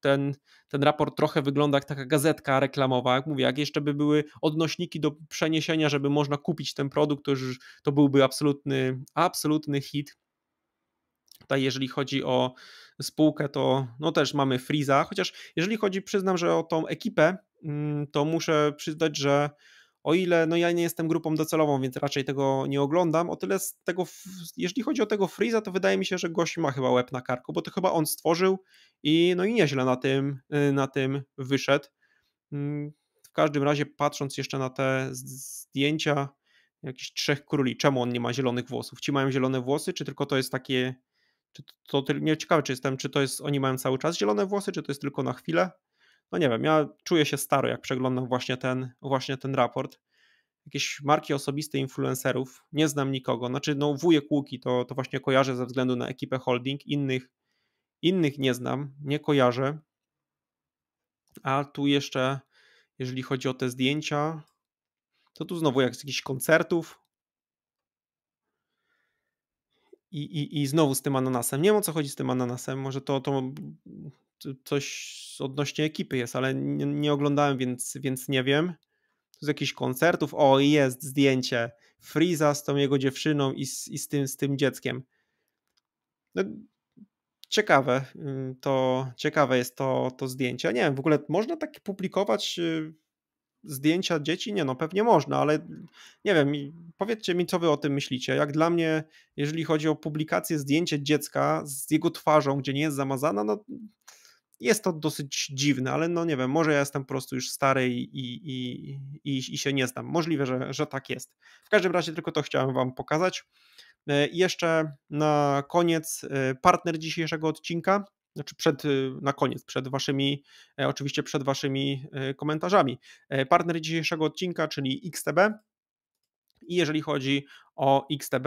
ten, ten raport trochę wygląda jak taka gazetka reklamowa, jak mówię, jak jeszcze by były odnośniki do przeniesienia, żeby można kupić ten produkt, to, już, to byłby absolutny, absolutny hit. Tutaj jeżeli chodzi o spółkę, to no też mamy Freeza, chociaż jeżeli chodzi, przyznam, że o tą ekipę, mm, to muszę przyznać, że o ile no ja nie jestem grupą docelową, więc raczej tego nie oglądam, o tyle z tego, jeśli chodzi o tego Freeza, to wydaje mi się, że gość ma chyba łeb na karku, bo to chyba on stworzył i no i nieźle na tym, y, na tym wyszedł. Mm, w każdym razie patrząc jeszcze na te zdjęcia jakichś trzech króli, czemu on nie ma zielonych włosów? Ci mają zielone włosy, czy tylko to jest takie, czy to, to nie ciekawe, czy jestem, czy to jest, oni mają cały czas zielone włosy, czy to jest tylko na chwilę? no nie wiem, ja czuję się staro, jak przeglądam właśnie ten, właśnie ten raport. Jakieś marki osobiste influencerów, nie znam nikogo. Znaczy, no wujek Łuki to, to właśnie kojarzę ze względu na ekipę holding, innych, innych nie znam, nie kojarzę. A tu jeszcze, jeżeli chodzi o te zdjęcia, to tu znowu jak z jakichś koncertów, i, i, I znowu z tym ananasem. Nie wiem o co chodzi z tym ananasem. Może to, to coś odnośnie ekipy jest, ale nie, nie oglądałem, więc, więc nie wiem. Tu z jakichś koncertów. O, jest zdjęcie Freeza z tą jego dziewczyną i z, i z, tym, z tym dzieckiem. No, ciekawe mm, to, ciekawe jest to, to zdjęcie. nie wiem, w ogóle można tak publikować y, zdjęcia dzieci? Nie no, pewnie można, ale nie wiem, powiedzcie mi, co wy o tym myślicie. Jak dla mnie, jeżeli chodzi o publikację zdjęcia dziecka z jego twarzą, gdzie nie jest zamazana, no jest to dosyć dziwne, ale no nie wiem, może ja jestem po prostu już stary i, i, i, i się nie znam. Możliwe, że, że tak jest. W każdym razie tylko to chciałem Wam pokazać. I e, jeszcze na koniec e, partner dzisiejszego odcinka, znaczy przed, e, na koniec, przed waszymi, oczywiście przed waszymi komentarzami. Partner dzisiejszego odcinka, czyli XTB. I jeżeli chodzi o XTB,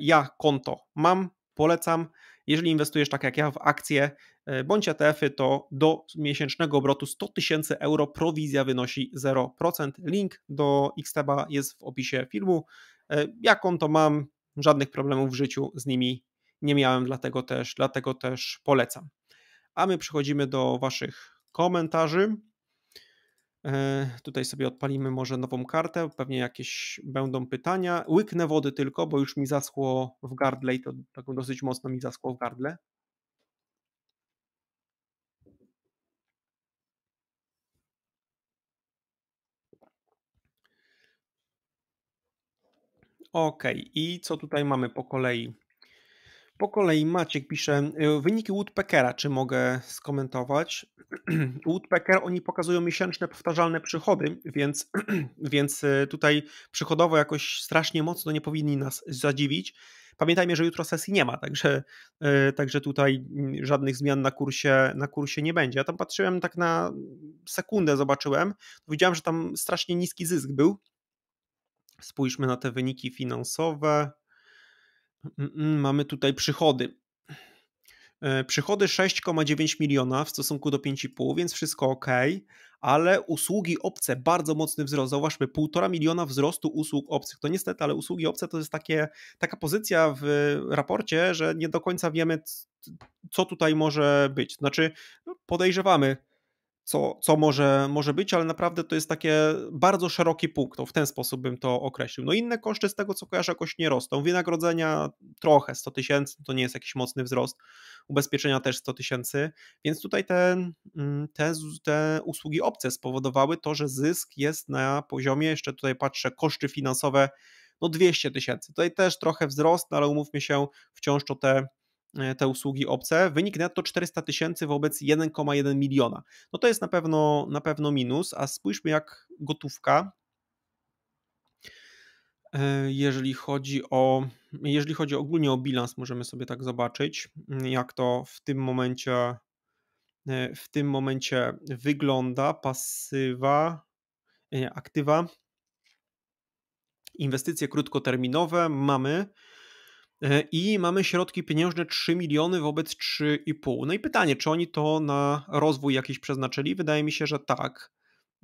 ja konto mam, polecam. Jeżeli inwestujesz tak jak ja w akcje, E, bądź ETF-y, to do miesięcznego obrotu 100 tysięcy euro prowizja wynosi 0%. Link do Xteba jest w opisie filmu. E, Jaką to mam, żadnych problemów w życiu z nimi nie miałem, dlatego też, dlatego też polecam. A my przechodzimy do Waszych komentarzy. E, tutaj sobie odpalimy może nową kartę, pewnie jakieś będą pytania. Łyknę wody tylko, bo już mi zaschło w gardle i to tak dosyć mocno mi zaschło w gardle. Ok, i co tutaj mamy po kolei? Po kolei Maciek pisze, y, wyniki Woodpeckera, czy mogę skomentować? Woodpecker, oni pokazują miesięczne powtarzalne przychody, więc, więc y, tutaj przychodowo jakoś strasznie mocno nie powinni nas zadziwić. Pamiętajmy, że jutro sesji nie ma, także, y, także tutaj żadnych zmian na kursie, na kursie nie będzie. Ja tam patrzyłem tak na sekundę, zobaczyłem, widziałem, że tam strasznie niski zysk był Spójrzmy na te wyniki finansowe. Mm, mm, mamy tutaj przychody. E, przychody 6,9 miliona w stosunku do 5,5, więc wszystko ok, ale usługi obce, bardzo mocny wzrost. Zauważmy, 1,5 miliona wzrostu usług obcych. To niestety, ale usługi obce to jest takie, taka pozycja w raporcie, że nie do końca wiemy, co tutaj może być. Znaczy, no, podejrzewamy, co, co może, może być, ale naprawdę to jest takie bardzo szeroki punkt, to no w ten sposób bym to określił. No inne koszty z tego, co kojarzę, jakoś nie rosną. Wynagrodzenia trochę, 100 tysięcy to nie jest jakiś mocny wzrost, ubezpieczenia też 100 tysięcy, więc tutaj te, mm, te, te usługi obce spowodowały to, że zysk jest na poziomie, jeszcze tutaj patrzę, koszty finansowe, no 200 tysięcy. Tutaj też trochę wzrost, no ale umówmy się, wciąż to te E, te usługi obce. Wynik netto 400 tysięcy wobec 1,1 miliona. No to jest na pewno, na pewno minus, a spójrzmy jak gotówka, e, jeżeli chodzi o, jeżeli chodzi ogólnie o bilans, możemy sobie tak zobaczyć, mm, jak to w tym momencie, e, w tym momencie wygląda pasywa, aktywa. Inwestycje krótkoterminowe mamy E, i mamy środki pieniężne 3 miliony wobec 3,5. No i pytanie, czy oni to na rozwój jakiś przeznaczyli? Wydaje mi się, że tak.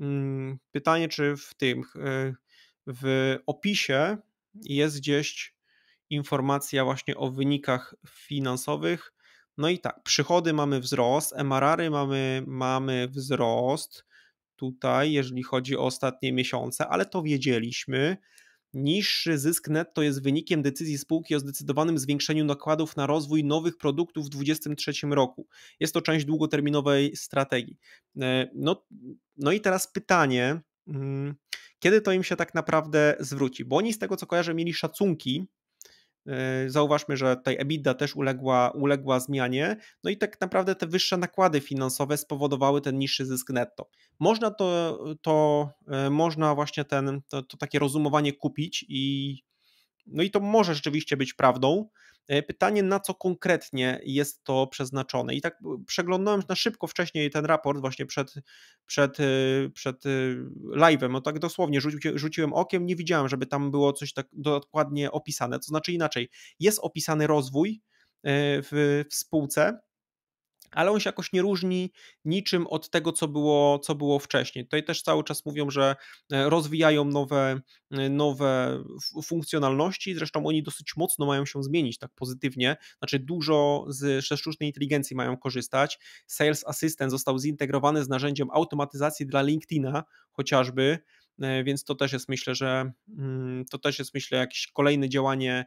Mm, pytanie, czy w tym, e, w opisie jest gdzieś informacja właśnie o wynikach finansowych. No i tak, przychody mamy wzrost, MRR-y mamy, mamy wzrost tutaj, jeżeli chodzi o ostatnie miesiące, ale to wiedzieliśmy. Niższy zysk netto jest wynikiem decyzji spółki o zdecydowanym zwiększeniu nakładów na rozwój nowych produktów w 2023 roku. Jest to część długoterminowej strategii. E, no, no i teraz pytanie, mm, kiedy to im się tak naprawdę zwróci? Bo oni z tego co kojarzę mieli szacunki Y, zauważmy, że tutaj EBITDA też uległa, uległa zmianie, no i tak naprawdę te wyższe nakłady finansowe spowodowały ten niższy zysk netto. Można to, to y, można właśnie ten, to, to takie rozumowanie kupić i no i to może rzeczywiście być prawdą, E, pytanie, na co konkretnie jest to przeznaczone. I tak e, przeglądałem na szybko wcześniej ten raport, właśnie przed, przed, e, przed live'em. No tak dosłownie rzuci, rzuciłem okiem, nie widziałem, żeby tam było coś tak dokładnie opisane. To znaczy inaczej, jest opisany rozwój w, w spółce ale on się jakoś nie różni niczym od tego, co było, co było wcześniej. Tutaj też cały czas mówią, że e, rozwijają nowe, e, nowe funkcjonalności, zresztą oni dosyć mocno mają się zmienić tak pozytywnie, znaczy dużo z sztucznej inteligencji mają korzystać. Sales Assistant został zintegrowany z narzędziem automatyzacji dla LinkedIna chociażby, e, więc to też jest myślę, że mm, to też jest myślę jakieś kolejne działanie,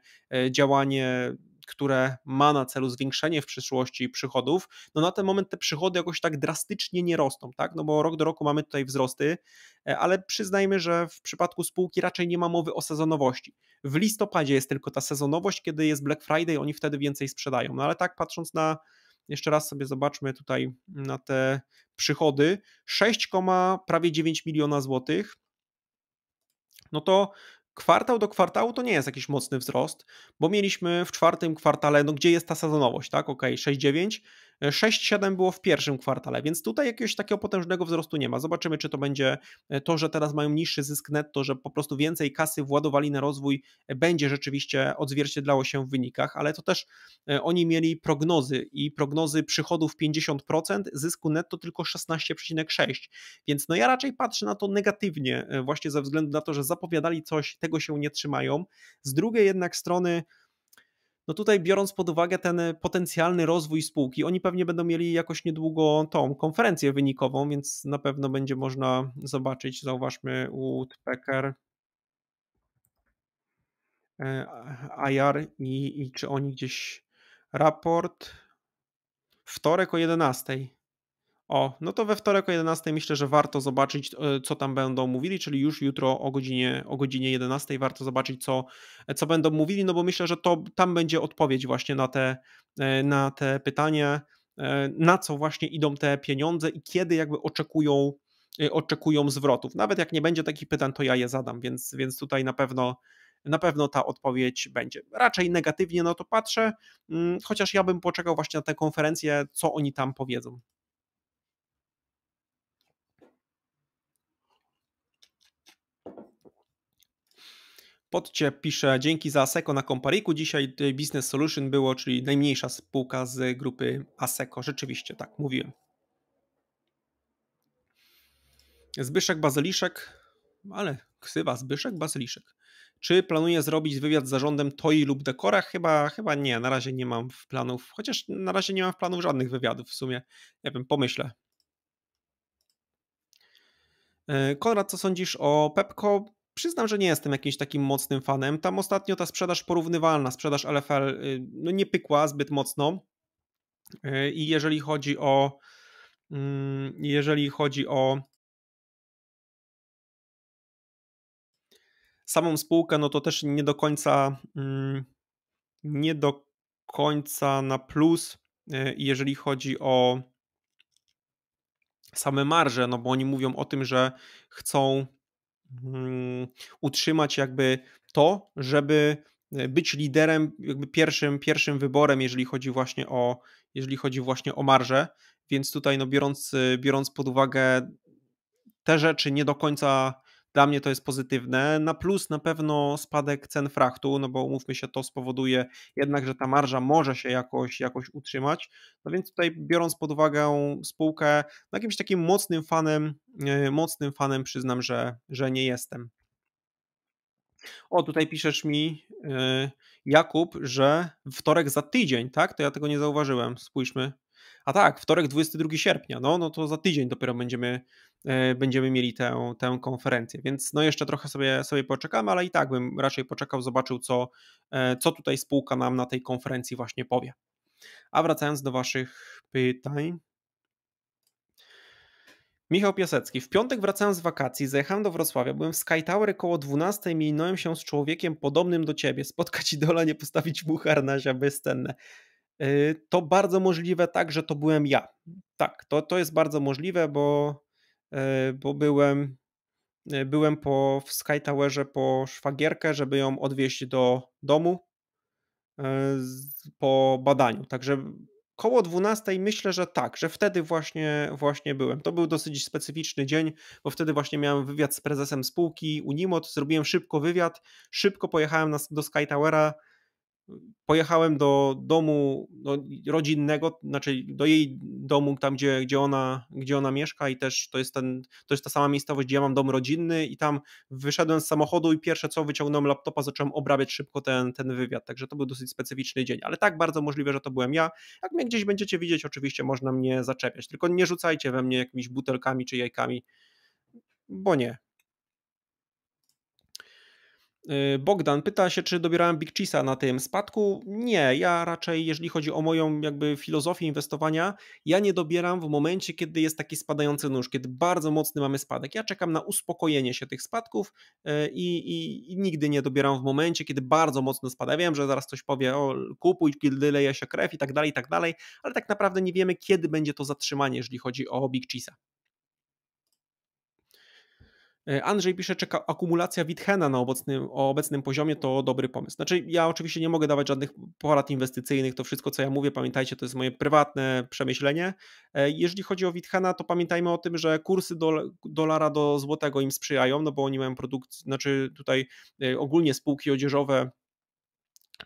działanie które ma na celu zwiększenie w przyszłości przychodów, no na ten moment te przychody jakoś tak drastycznie nie rosną, tak? No bo rok do roku mamy tutaj wzrosty, e, ale przyznajmy, że w przypadku spółki raczej nie ma mowy o sezonowości. W listopadzie jest tylko ta sezonowość, kiedy jest Black Friday, oni wtedy więcej sprzedają. No ale tak patrząc na jeszcze raz sobie zobaczmy tutaj na te przychody 6, prawie 9 miliona złotych. No to kwartał do kwartału to nie jest jakiś mocny wzrost, bo mieliśmy w czwartym kwartale, no gdzie jest ta sezonowość, tak? Ok, 6,9 6-7 było w pierwszym kwartale, więc tutaj jakiegoś takiego potężnego wzrostu nie ma. Zobaczymy, czy to będzie e, to, że teraz mają niższy zysk netto, że po prostu więcej kasy władowali na rozwój, e, będzie rzeczywiście odzwierciedlało się w wynikach, ale to też e, oni mieli prognozy i prognozy przychodów 50%, zysku netto tylko 16,6%. Więc no ja raczej patrzę na to negatywnie, właśnie ze względu na to, że zapowiadali coś, tego się nie trzymają. Z drugiej jednak strony, no tutaj biorąc pod uwagę ten e, potencjalny rozwój spółki, oni pewnie będą mieli jakoś niedługo tą konferencję wynikową, więc na pewno będzie można zobaczyć, zauważmy u Tpeker IR e, i, i czy oni gdzieś raport wtorek o 11. O, no to we wtorek o 11 myślę, że warto zobaczyć, e, co tam będą mówili, czyli już jutro o godzinie, o godzinie 11 warto zobaczyć, co, co będą mówili, no bo myślę, że to tam będzie odpowiedź właśnie na te, e, na te pytania, e, na co właśnie idą te pieniądze i kiedy jakby oczekują, oczekują zwrotów. Nawet jak nie będzie takich pytań, to ja je zadam, więc, więc tutaj na pewno na pewno ta odpowiedź będzie. Raczej negatywnie na to patrzę, mm, chociaż ja bym poczekał właśnie na tę konferencję, co oni tam powiedzą. Podcie pisze, dzięki za Aseco na Kompariku. Dzisiaj y, Business Solution było, czyli najmniejsza spółka z grupy Aseco. Rzeczywiście, tak, mówiłem. Zbyszek Bazyliszek, ale ksywa Zbyszek Bazyliszek. Czy planuję zrobić wywiad z zarządem TOI lub Dekora? Chyba, chyba nie, na razie nie mam planów, chociaż na razie nie mam planów żadnych wywiadów w sumie. Nie wiem, pomyślę. E, Konrad, co sądzisz o Pepco? Przyznam, że nie jestem jakimś takim mocnym fanem. Tam ostatnio ta sprzedaż porównywalna, sprzedaż LFL, y, no nie pykła zbyt mocno. Y, I jeżeli chodzi o. Mm, jeżeli chodzi o. Samą spółkę, no to też nie do końca. Mm, nie do końca na plus, y, jeżeli chodzi o same marże, no bo oni mówią o tym, że chcą Mm, utrzymać jakby to, żeby e, być liderem, jakby pierwszym, pierwszym wyborem, jeżeli chodzi właśnie o, jeżeli chodzi właśnie o marżę. Więc tutaj, no, biorąc, e, biorąc pod uwagę te rzeczy nie do końca dla mnie to jest pozytywne. Na plus na pewno spadek cen frachtu, no bo umówmy się, to spowoduje jednak, że ta marża może się jakoś, jakoś utrzymać. No więc tutaj biorąc pod uwagę spółkę, no jakimś takim mocnym fanem, e, mocnym fanem przyznam, że, że nie jestem. O, tutaj piszesz mi, e, Jakub, że wtorek za tydzień, tak? To ja tego nie zauważyłem. Spójrzmy. A tak, wtorek 22 sierpnia, no, no to za tydzień dopiero będziemy, e, będziemy mieli tę, tę konferencję, więc no jeszcze trochę sobie, sobie poczekamy, ale i tak bym raczej poczekał, zobaczył co, e, co tutaj spółka nam na tej konferencji właśnie powie. A wracając do Waszych pytań, Michał Piasecki. W piątek wracając z wakacji, zajechałem do Wrocławia, byłem w Sky Tower koło 12, minąłem się z człowiekiem podobnym do ciebie. Spotkać idola, nie postawić na harnasia, bezcenne. Y, to bardzo możliwe tak, że to byłem ja. Tak, to, to jest bardzo możliwe, bo, y, bo byłem, y, byłem po, w Sky Towerze po szwagierkę, żeby ją odwieźć do domu po badaniu. Także koło 12 myślę, że tak, że wtedy właśnie, właśnie byłem. To był dosyć specyficzny dzień, bo wtedy właśnie miałem wywiad z prezesem spółki Unimod, zrobiłem szybko wywiad, szybko pojechałem na, do Sky Towera, pojechałem do domu do no, rodzinnego, znaczy do jej domu, tam gdzie, gdzie, ona, gdzie ona mieszka i też to jest, ten, to jest ta sama miejscowość, gdzie ja mam dom rodzinny i tam wyszedłem z samochodu i pierwsze co wyciągnąłem laptopa, zacząłem obrabiać szybko ten, ten wywiad, także to był dosyć specyficzny dzień, ale tak bardzo możliwe, że to byłem ja. Jak mnie gdzieś będziecie widzieć, oczywiście można mnie zaczepiać, tylko nie rzucajcie we mnie jakimiś butelkami czy jajkami, bo nie, Y, Bogdan pyta się, czy dobierałem Big Cheese'a na tym spadku. Nie, ja raczej, jeżeli chodzi o moją jakby filozofię inwestowania, ja nie dobieram w momencie, kiedy jest taki spadający nóż, kiedy bardzo mocny mamy spadek. Ja czekam na uspokojenie się tych spadków y, i, i, i nigdy nie dobieram w momencie, kiedy bardzo mocno spada. Ja wiem, że zaraz ktoś powie, o kupuj, kiedy leje się krew i tak dalej, i tak dalej, ale tak naprawdę nie wiemy, kiedy będzie to zatrzymanie, jeżeli chodzi o Big Cheese'a. E, Andrzej pisze, czy akumulacja Witchena na obecnym, obecnym poziomie to dobry pomysł. Znaczy, ja oczywiście nie mogę dawać żadnych porad inwestycyjnych, to wszystko, co ja mówię, pamiętajcie, to jest moje prywatne przemyślenie. E, jeżeli chodzi o Witchena, to pamiętajmy o tym, że kursy do, dolara do złotego im sprzyjają, no bo oni mają produkcję, znaczy tutaj e, ogólnie spółki odzieżowe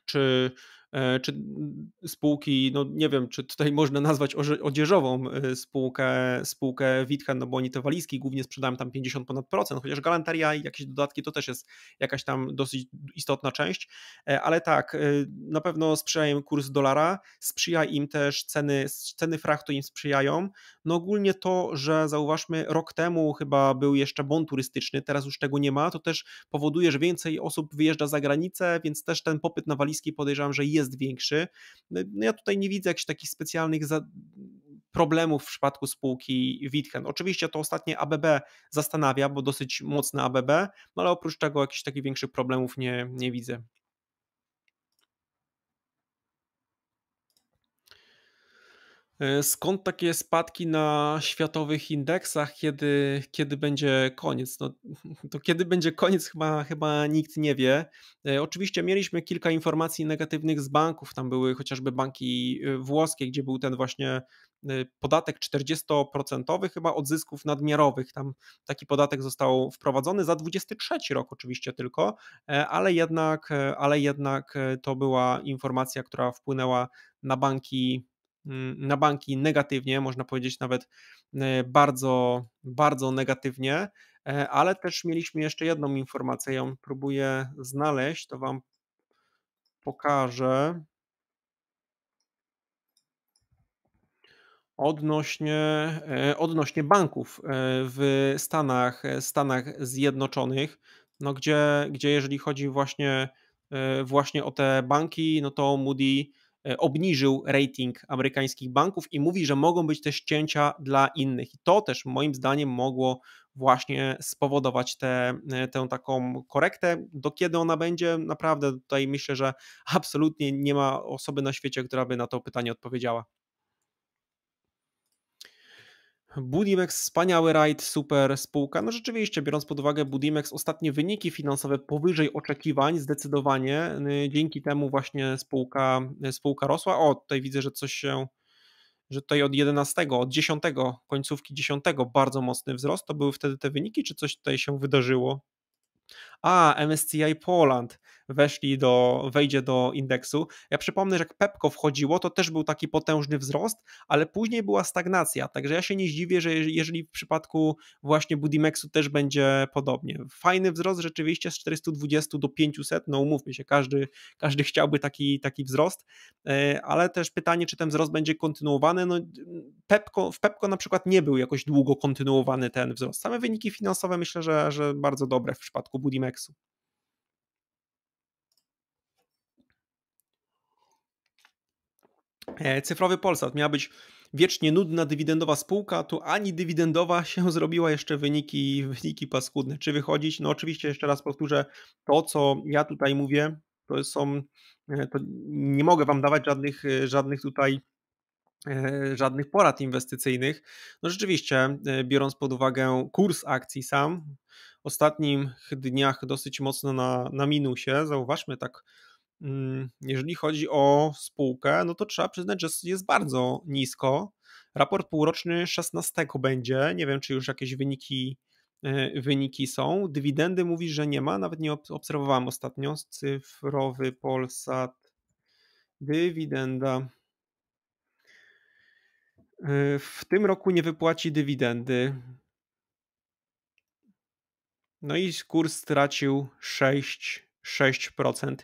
czy E, czy spółki, no nie wiem, czy tutaj można nazwać odzieżową e, spółkę, spółkę Witchen, no bo oni te walizki głównie sprzedają tam 50 ponad procent, chociaż galanteria i jakieś dodatki to też jest jakaś tam dosyć istotna część, e, ale tak, na pewno sprzyja im kurs dolara, sprzyja im też ceny, ceny frachtu im sprzyjają, no ogólnie to, że zauważmy rok temu chyba był jeszcze bon turystyczny, teraz już tego nie ma, to też powoduje, że więcej osób wyjeżdża za granicę, więc też ten popyt na walizki podejrzewam, że jest jest większy. No, no, ja tutaj nie widzę jakichś takich specjalnych problemów w przypadku spółki Witchen. Oczywiście to ostatnie ABB zastanawia, bo dosyć mocne ABB, no ale oprócz tego jakichś takich większych problemów nie, nie widzę. E, skąd takie spadki na światowych indeksach, kiedy, kiedy będzie koniec? No, to kiedy będzie koniec, chyba, chyba nikt nie wie. E, oczywiście mieliśmy kilka informacji negatywnych z banków. Tam były chociażby banki e, włoskie, gdzie był ten właśnie podatek 40% chyba odzysków nadmiarowych. Tam taki podatek został wprowadzony za 23 rok oczywiście tylko, ale jednak, ale jednak to była informacja, która wpłynęła na banki Mm, na banki negatywnie, można powiedzieć nawet e, bardzo, bardzo negatywnie, e, ale też mieliśmy jeszcze jedną informację, ją próbuję znaleźć, to Wam pokażę. Odnośnie, e, odnośnie banków w Stanach, Stanach Zjednoczonych, no gdzie, gdzie jeżeli chodzi właśnie, właśnie o te banki, no to Moody E, obniżył rating amerykańskich banków i mówi, że mogą być też cięcia dla innych. I to też moim zdaniem mogło właśnie spowodować tę, e, tę taką korektę. Do kiedy ona będzie? Naprawdę tutaj myślę, że absolutnie nie ma osoby na świecie, która by na to pytanie odpowiedziała. Budimex, wspaniały rajd, super spółka. No rzeczywiście, biorąc pod uwagę Budimex, ostatnie wyniki finansowe powyżej oczekiwań zdecydowanie. Y, dzięki temu właśnie spółka, y, spółka rosła. O, tutaj widzę, że coś się, że tutaj od 11, od 10, końcówki 10 bardzo mocny wzrost. To były wtedy te wyniki, czy coś tutaj się wydarzyło? a MSCI Poland weszli do, wejdzie do indeksu. Ja przypomnę, że jak Pepko wchodziło, to też był taki potężny wzrost, ale później była stagnacja, także ja się nie zdziwię, że jeżeli w przypadku właśnie Budimexu też będzie podobnie. Fajny wzrost rzeczywiście z 420 do 500, no umówmy się, każdy, każdy chciałby taki, taki wzrost, e, ale też pytanie, czy ten wzrost będzie kontynuowany, no Pepko, w Pepko na przykład nie był jakoś długo kontynuowany ten wzrost. Same wyniki finansowe myślę, że, że bardzo dobre w przypadku Budimexu E, cyfrowy Polsat miała być wiecznie nudna dywidendowa spółka, tu ani dywidendowa się zrobiła jeszcze wyniki, wyniki paskudne. Czy wychodzić? No oczywiście jeszcze raz powtórzę, to co ja tutaj mówię, to są, e, to nie mogę Wam dawać żadnych, e, żadnych tutaj żadnych porad inwestycyjnych. No rzeczywiście, biorąc pod uwagę kurs akcji sam, ostatnich dniach dosyć mocno na, na minusie. Zauważmy tak, mm, jeżeli chodzi o spółkę, no to trzeba przyznać, że jest bardzo nisko. Raport półroczny 16 będzie. Nie wiem, czy już jakieś wyniki, e, wyniki są. Dywidendy mówi, że nie ma. Nawet nie obserwowałem ostatnio. Cyfrowy Polsat. Dywidenda. E, w tym roku nie wypłaci dywidendy. No i kurs stracił 6, 6%.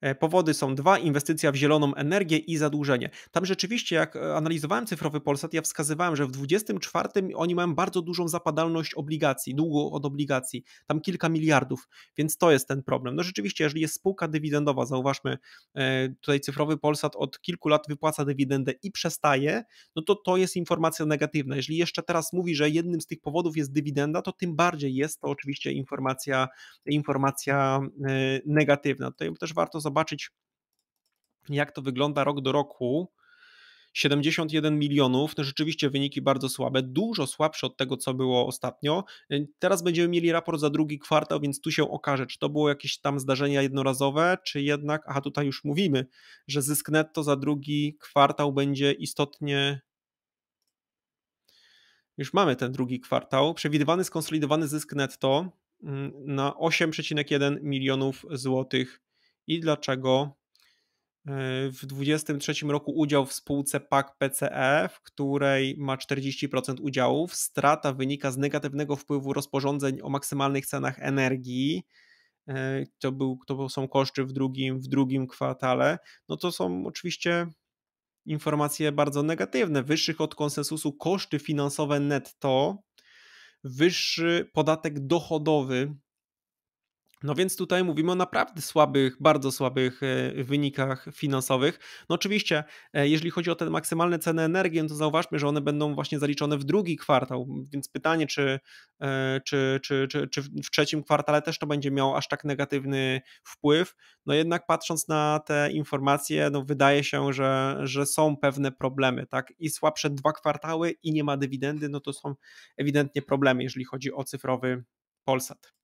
E, powody są dwa: inwestycja w zieloną energię i zadłużenie. Tam rzeczywiście, jak e, analizowałem cyfrowy Polsat, ja wskazywałem, że w 24 oni mają bardzo dużą zapadalność obligacji, długo od obligacji, tam kilka miliardów, więc to jest ten problem. No rzeczywiście, jeżeli jest spółka dywidendowa, zauważmy, e, tutaj cyfrowy Polsat od kilku lat wypłaca dywidendę i przestaje, no to to jest informacja negatywna. Jeżeli jeszcze teraz mówi, że jednym z tych powodów jest dywidenda, to tym bardziej jest to oczywiście informacja, informacja negatywna. Tutaj też warto zobaczyć, zobaczyć, jak to wygląda rok do roku. 71 milionów, to rzeczywiście wyniki bardzo słabe, dużo słabsze od tego, co było ostatnio. Y, teraz będziemy mieli raport za drugi kwartał, więc tu się okaże, czy to było jakieś tam zdarzenia jednorazowe, czy jednak, aha, tutaj już mówimy, że zysk netto za drugi kwartał będzie istotnie już mamy ten drugi kwartał. Przewidywany skonsolidowany zysk netto mm, na 8,1 milionów złotych i dlaczego e, w 2023 roku udział w spółce PAK PCE, w której ma 40% udziałów, strata wynika z negatywnego wpływu rozporządzeń o maksymalnych cenach energii. E, to, był, to są koszty w drugim, w drugim kwartale. No to są oczywiście informacje bardzo negatywne, wyższych od konsensusu koszty finansowe netto, wyższy podatek dochodowy no więc tutaj mówimy o naprawdę słabych, bardzo słabych e, wynikach finansowych. No oczywiście, e, jeżeli chodzi o te maksymalne ceny energii, no to zauważmy, że one będą właśnie zaliczone w drugi kwartał, więc pytanie, czy, e, czy, czy, czy, czy w trzecim kwartale też to będzie miało aż tak negatywny wpływ. No jednak patrząc na te informacje, no wydaje się, że, że są pewne problemy, tak? I słabsze dwa kwartały i nie ma dywidendy, no to są ewidentnie problemy, jeżeli chodzi o cyfrowy Polsat.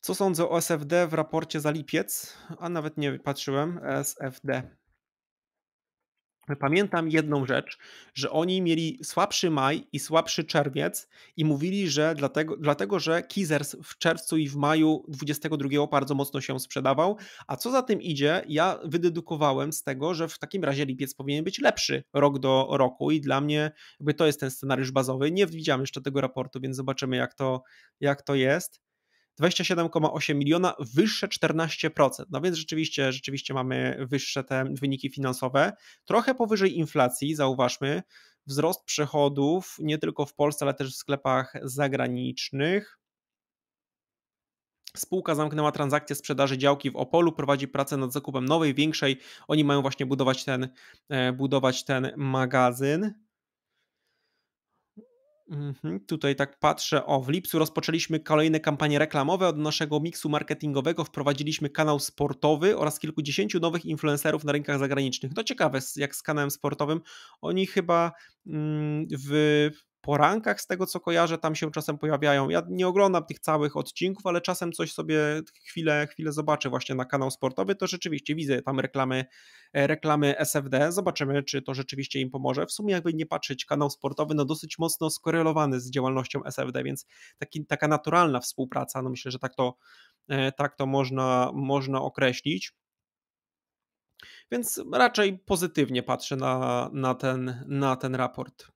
Co sądzę o SFD w raporcie za lipiec? A nawet nie patrzyłem. SFD. Pamiętam jedną rzecz, że oni mieli słabszy maj i słabszy czerwiec i mówili, że dlatego, dlatego że Kizers w czerwcu i w maju 22 bardzo mocno się sprzedawał, a co za tym idzie, ja wydedukowałem z tego, że w takim razie lipiec powinien być lepszy rok do roku i dla mnie jakby to jest ten scenariusz bazowy. Nie widziałem jeszcze tego raportu, więc zobaczymy jak to, jak to jest. 27,8 miliona, wyższe 14%. No więc rzeczywiście, rzeczywiście mamy wyższe te wyniki finansowe, trochę powyżej inflacji, zauważmy, wzrost przychodów nie tylko w Polsce, ale też w sklepach zagranicznych. Spółka zamknęła transakcję sprzedaży działki w Opolu, prowadzi pracę nad zakupem nowej, większej. Oni mają właśnie budować ten, e, budować ten magazyn. Mhm, tutaj tak patrzę. O, w lipcu rozpoczęliśmy kolejne kampanie reklamowe. Od naszego miksu marketingowego wprowadziliśmy kanał sportowy oraz kilkudziesięciu nowych influencerów na rynkach zagranicznych. No ciekawe, jak z kanałem sportowym. Oni chyba mm, w porankach, z tego co kojarzę, tam się czasem pojawiają. Ja nie oglądam tych całych odcinków, ale czasem coś sobie chwilę, chwilę zobaczę właśnie na kanał sportowy, to rzeczywiście widzę tam reklamy, e, reklamy SFD. Zobaczymy, czy to rzeczywiście im pomoże. W sumie jakby nie patrzeć, kanał sportowy no dosyć mocno skorelowany z działalnością SFD, więc taki, taka naturalna współpraca, no myślę, że tak to, e, tak to można, można określić. Więc raczej pozytywnie patrzę na, na, ten, na ten raport.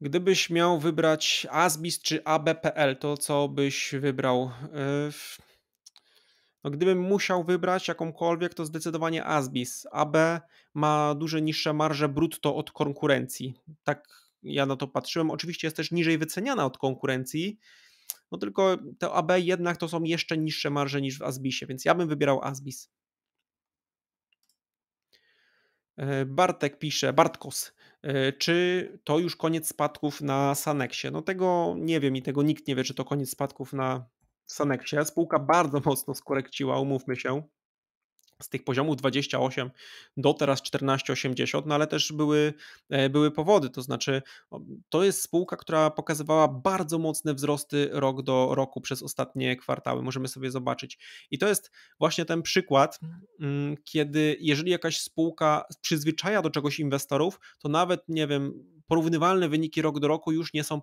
Gdybyś miał wybrać ASBIS czy ABPL, to co byś wybrał? E, no, gdybym musiał wybrać jakąkolwiek, to zdecydowanie ASBIS. AB ma dużo niższe marże brutto od konkurencji. Tak ja na to patrzyłem. Oczywiście jest też niżej wyceniana od konkurencji, no tylko te AB jednak to są jeszcze niższe marże niż w ASBISie, więc ja bym wybierał ASBIS. E, Bartek pisze, Bartkos. E, czy to już koniec spadków na Saneksie? No tego nie wiem i tego nikt nie wie, czy to koniec spadków na Saneksie. Spółka bardzo mocno skorekciła, umówmy się z tych poziomów 28 do teraz 14,80, no ale też były, e, były powody, to znaczy to jest spółka, która pokazywała bardzo mocne wzrosty rok do roku przez ostatnie kwartały, możemy sobie zobaczyć. I to jest właśnie ten przykład, mm, kiedy jeżeli jakaś spółka przyzwyczaja do czegoś inwestorów, to nawet, nie wiem, porównywalne wyniki rok do roku już nie są,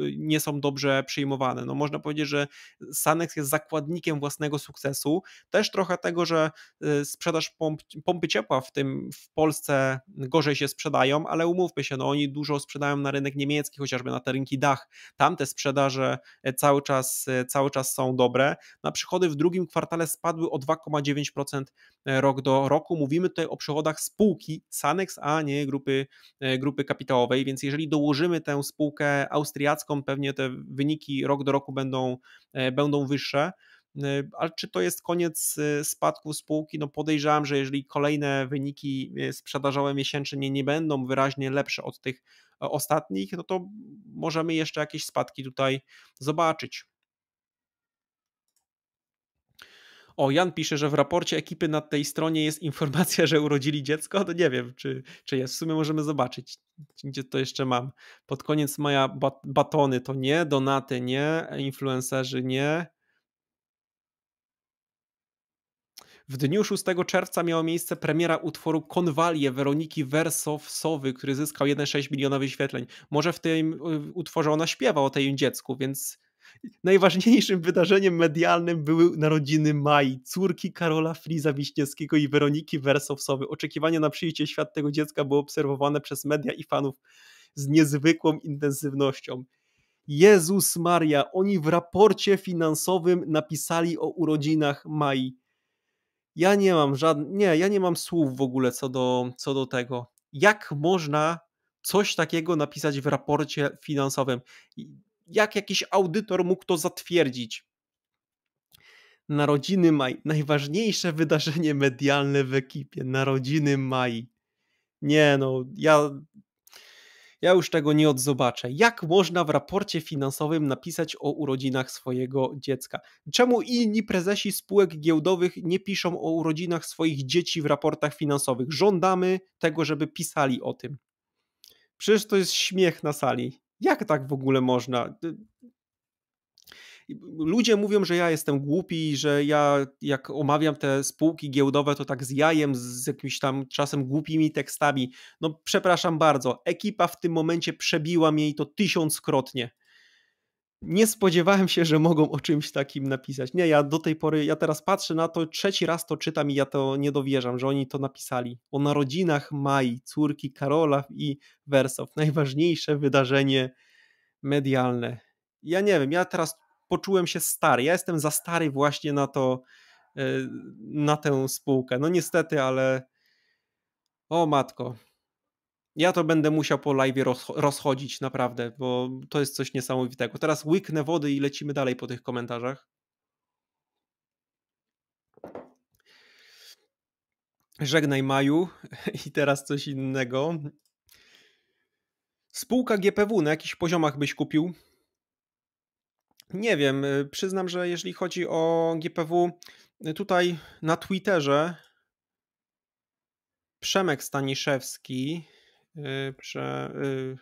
y, nie są dobrze przyjmowane. No można powiedzieć, że Sanex jest zakładnikiem własnego sukcesu. Też trochę tego, że y, sprzedaż pomp, pompy ciepła w tym w Polsce gorzej się sprzedają, ale umówmy się, no oni dużo sprzedają na rynek niemiecki, chociażby na te rynki dach. Tam te sprzedaże e, cały czas, e, cały czas są dobre. Na przychody w drugim kwartale spadły o 2,9% E, rok do roku. Mówimy tutaj o przychodach spółki Sanex, a nie grupy, e, grupy kapitałowej, więc jeżeli dołożymy tę spółkę austriacką, pewnie te wyniki rok do roku będą, e, będą wyższe. Ale czy to jest koniec spadku spółki? No podejrzewam, że jeżeli kolejne wyniki sprzedażowe miesięcznie nie będą wyraźnie lepsze od tych ostatnich, no to możemy jeszcze jakieś spadki tutaj zobaczyć. O, Jan pisze, że w raporcie ekipy na tej stronie jest informacja, że urodzili dziecko. To no nie wiem, czy, czy jest. W sumie możemy zobaczyć, gdzie to jeszcze mam. Pod koniec maja bat batony to nie, donaty nie, influencerzy nie. W dniu 6 czerwca miała miejsce premiera utworu Konwalie Weroniki Wersow-Sowy, który zyskał 1,6 miliona wyświetleń. Może w tym y, utworze ona śpiewa o tej dziecku, więc najważniejszym wydarzeniem medialnym były narodziny Mai, córki Karola Friza Wiśniewskiego i Weroniki Wersowsowy. Oczekiwanie na przyjście świat tego dziecka było obserwowane przez media i fanów z niezwykłą intensywnością. Jezus Maria, oni w raporcie finansowym napisali o urodzinach Mai. Ja nie mam żadnych, nie, ja nie mam słów w ogóle co do, co do tego. Jak można coś takiego napisać w raporcie finansowym? jak jakiś audytor mógł to zatwierdzić? Narodziny Maj. Najważniejsze wydarzenie medialne w ekipie. Narodziny Maj. Nie no, ja ja już tego nie odzobaczę. Jak można w raporcie finansowym napisać o urodzinach swojego dziecka? Czemu inni prezesi spółek giełdowych nie piszą o urodzinach swoich dzieci w raportach finansowych? Żądamy tego, żeby pisali o tym. Przecież to jest śmiech na sali. Jak tak w ogóle można? Ludzie mówią, że ja jestem głupi, że ja jak omawiam te spółki giełdowe, to tak z jajem, z jakimiś tam czasem głupimi tekstami. No przepraszam bardzo, ekipa w tym momencie przebiła mnie to tysiąckrotnie nie spodziewałem się, że mogą o czymś takim napisać. Nie, ja do tej pory, ja teraz patrzę na to, trzeci raz to czytam i ja to nie dowierzam, że oni to napisali. O narodzinach Mai, córki Karola i Wersow. Najważniejsze wydarzenie medialne. Ja nie wiem, ja teraz poczułem się stary. Ja jestem za stary właśnie na to, e, na tę spółkę. No niestety, ale o matko, ja to będę musiał po live rozchodzić, naprawdę, bo to jest coś niesamowitego. Teraz łyknę wody i lecimy dalej po tych komentarzach. Żegnaj Maju i teraz coś innego. Spółka GPW na jakichś poziomach byś kupił? Nie wiem, y, przyznam, że jeżeli chodzi o GPW, y, tutaj na Twitterze Przemek Staniszewski Y, prze, y,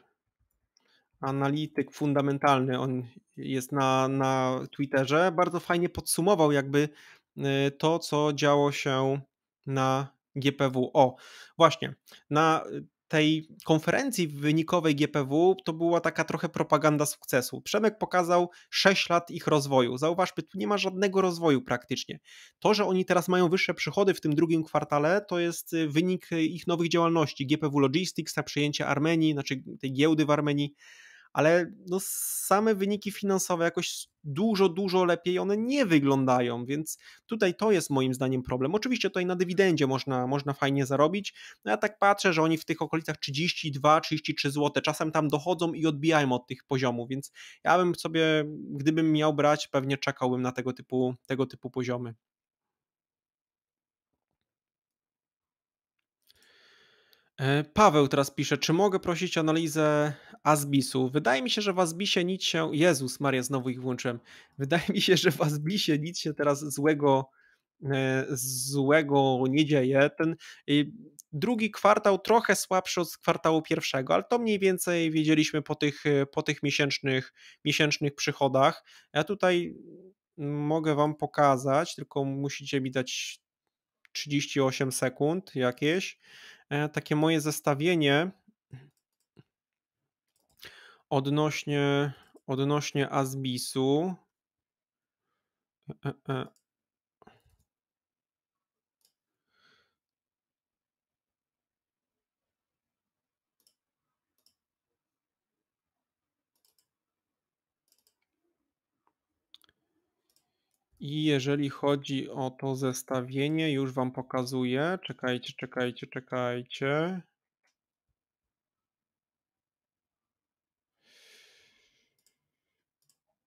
analityk fundamentalny, on jest na, na Twitterze, bardzo fajnie podsumował jakby y, to, co działo się na GPW. O, właśnie, na tej konferencji wynikowej GPW to była taka trochę propaganda sukcesu. Przemek pokazał 6 lat ich rozwoju. Zauważmy, tu nie ma żadnego rozwoju praktycznie. To, że oni teraz mają wyższe przychody w tym drugim kwartale, to jest y, wynik y, ich nowych działalności. GPW Logistics na przejęcie Armenii, znaczy tej giełdy w Armenii, ale no same wyniki finansowe jakoś dużo, dużo lepiej one nie wyglądają, więc tutaj to jest moim zdaniem problem. Oczywiście tutaj na dywidendzie można, można fajnie zarobić, no ja tak patrzę, że oni w tych okolicach 32-33 zł, czasem tam dochodzą i odbijają od tych poziomów, więc ja bym sobie, gdybym miał brać, pewnie czekałbym na tego typu, tego typu poziomy. E, Paweł teraz pisze, czy mogę prosić o analizę Azbisu? Wydaje mi się, że w Azbisie nic się... Jezus Maria, znowu ich włączyłem. Wydaje mi się, że w Azbisie nic się teraz złego e, złego nie dzieje. Ten drugi kwartał trochę słabszy od kwartału pierwszego, ale to mniej więcej wiedzieliśmy po tych, po tych miesięcznych, miesięcznych przychodach. Ja tutaj mogę Wam pokazać, tylko musicie mi dać 38 sekund jakieś. E, takie moje zestawienie odnośnie, odnośnie Azbisu. E, e, I jeżeli chodzi o to zestawienie, już Wam pokazuję. Czekajcie, czekajcie, czekajcie.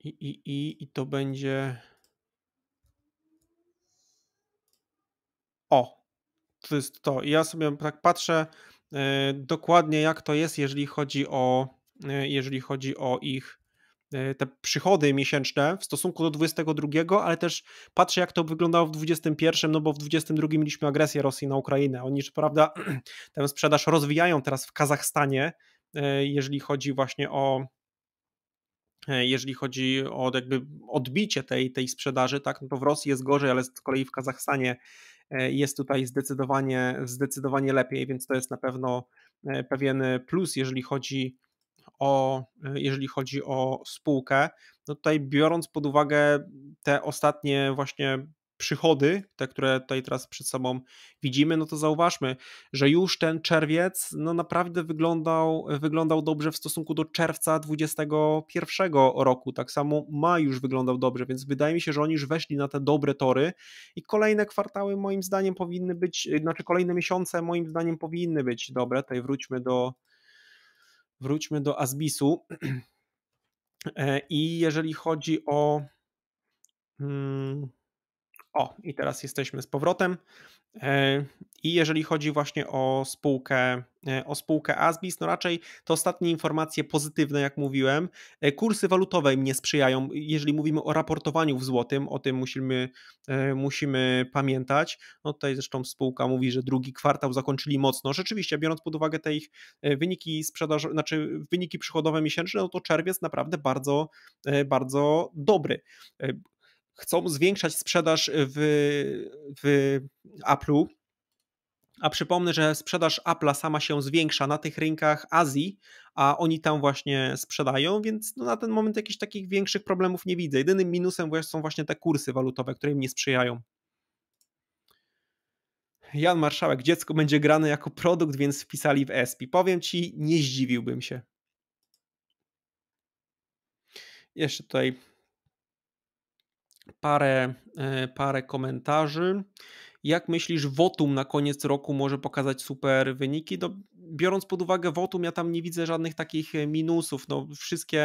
I, i, i, i to będzie. O, to jest to. ja sobie tak patrzę e, dokładnie, jak to jest, jeżeli chodzi o, e, jeżeli chodzi o ich E, te przychody miesięczne w stosunku do 22, ale też patrzę, jak to wyglądało w 21, no bo w 22 mieliśmy agresję Rosji na Ukrainę. Oni, czy prawda, tę sprzedaż rozwijają teraz w Kazachstanie, e, jeżeli chodzi właśnie o e, jeżeli chodzi o jakby odbicie tej, tej sprzedaży, tak, no to w Rosji jest gorzej, ale z kolei w Kazachstanie jest tutaj zdecydowanie, zdecydowanie lepiej, więc to jest na pewno pewien plus, jeżeli chodzi o, jeżeli chodzi o spółkę. No tutaj biorąc pod uwagę te ostatnie właśnie przychody, te, które tutaj teraz przed sobą widzimy, no to zauważmy, że już ten czerwiec no naprawdę wyglądał, wyglądał dobrze w stosunku do czerwca 2021 roku. Tak samo maj już wyglądał dobrze, więc wydaje mi się, że oni już weszli na te dobre tory i kolejne kwartały moim zdaniem powinny być, znaczy kolejne miesiące moim zdaniem powinny być dobre. Tutaj wróćmy do Wróćmy do Azbisu e, I jeżeli chodzi o. Hmm, o, i teraz jesteśmy z powrotem. E, I jeżeli chodzi właśnie o spółkę, e, o spółkę Asbis, no raczej to ostatnie informacje pozytywne, jak mówiłem. E, kursy walutowe im nie sprzyjają. Jeżeli mówimy o raportowaniu w złotym, o tym musimy, musimy pamiętać. No tutaj zresztą spółka mówi, że drugi kwartał zakończyli mocno. Rzeczywiście, biorąc pod uwagę te ich wyniki sprzedaży, znaczy wyniki przychodowe miesięczne, no to czerwiec naprawdę bardzo, bardzo dobry chcą zwiększać sprzedaż y, w, w Apple'u. A przypomnę, że sprzedaż Apple'a sama się zwiększa na tych rynkach Azji, a oni tam właśnie sprzedają, więc no na ten moment jakichś takich większych problemów nie widzę. Jedynym minusem są właśnie te kursy walutowe, które im nie sprzyjają. Jan Marszałek, dziecko będzie grane jako produkt, więc wpisali w ESPI. Powiem ci, nie zdziwiłbym się. Jeszcze tutaj parę, e, parę komentarzy. Jak myślisz, Votum na koniec roku może pokazać super wyniki? No, biorąc pod uwagę Votum, ja tam nie widzę żadnych takich e, minusów. No, wszystkie,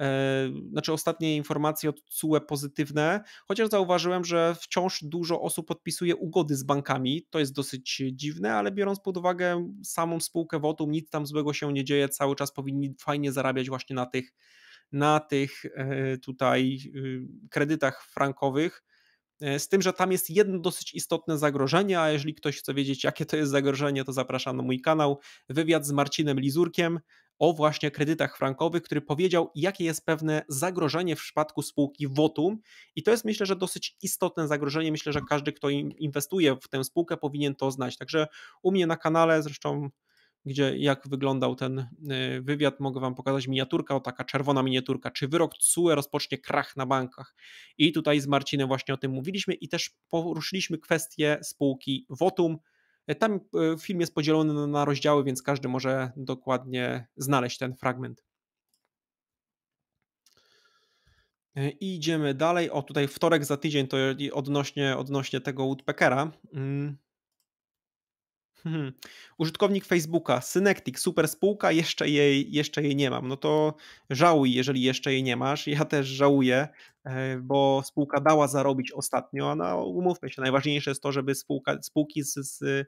e, znaczy ostatnie informacje od CUE pozytywne, chociaż zauważyłem, że wciąż dużo osób podpisuje ugody z bankami. To jest dosyć dziwne, ale biorąc pod uwagę samą spółkę Votum, nic tam złego się nie dzieje. Cały czas powinni fajnie zarabiać właśnie na tych na tych e, tutaj y, kredytach frankowych. E, z tym, że tam jest jedno dosyć istotne zagrożenie, a jeżeli ktoś chce wiedzieć, jakie to jest zagrożenie, to zapraszam na mój kanał. Wywiad z Marcinem Lizurkiem o właśnie kredytach frankowych, który powiedział, jakie jest pewne zagrożenie w przypadku spółki Votum. I to jest myślę, że dosyć istotne zagrożenie. Myślę, że każdy, kto inwestuje w tę spółkę, powinien to znać. Także u mnie na kanale, zresztą gdzie jak wyglądał ten y, wywiad, mogę wam pokazać miniaturka, o taka czerwona miniaturka, czy wyrok CUE rozpocznie krach na bankach. I tutaj z Marcinem właśnie o tym mówiliśmy i też poruszyliśmy kwestię spółki Votum. Y, tam y, film jest podzielony na rozdziały, więc każdy może dokładnie znaleźć ten fragment. I idziemy dalej. O, tutaj wtorek za tydzień to odnośnie, odnośnie tego Woodpeckera. Mm. Hmm. Użytkownik Facebooka, Synectic, super spółka, jeszcze jej, jeszcze jej nie mam. No to żałuj, jeżeli jeszcze jej nie masz. Ja też żałuję, e, bo spółka dała zarobić ostatnio, a no umówmy się, najważniejsze jest to, żeby spółka, spółki z, z,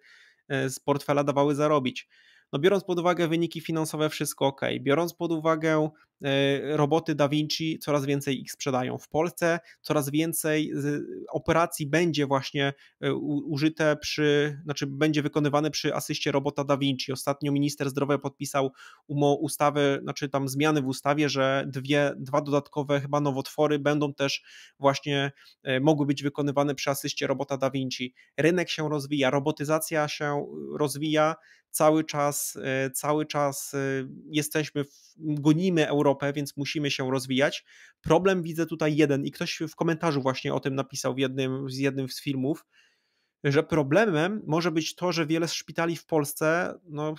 e, z portfela dawały zarobić. No biorąc pod uwagę wyniki finansowe, wszystko ok. Biorąc pod uwagę E, roboty Da Vinci coraz więcej ich sprzedają w Polsce, coraz więcej operacji będzie właśnie e, użyte przy, znaczy będzie wykonywane przy asyście robota Da Vinci. Ostatnio minister zdrowia podpisał ustawę, znaczy tam zmiany w ustawie, że dwie, dwa dodatkowe chyba nowotwory będą też właśnie e, mogły być wykonywane przy asyście robota Da Vinci. Rynek się rozwija, robotyzacja się rozwija, cały czas, cały czas jesteśmy, w, gonimy Europę Europę, więc musimy się rozwijać. Problem widzę tutaj jeden i ktoś w komentarzu właśnie o tym napisał w jednym z, jednym z filmów, że problemem może być to, że wiele szpitali w Polsce no,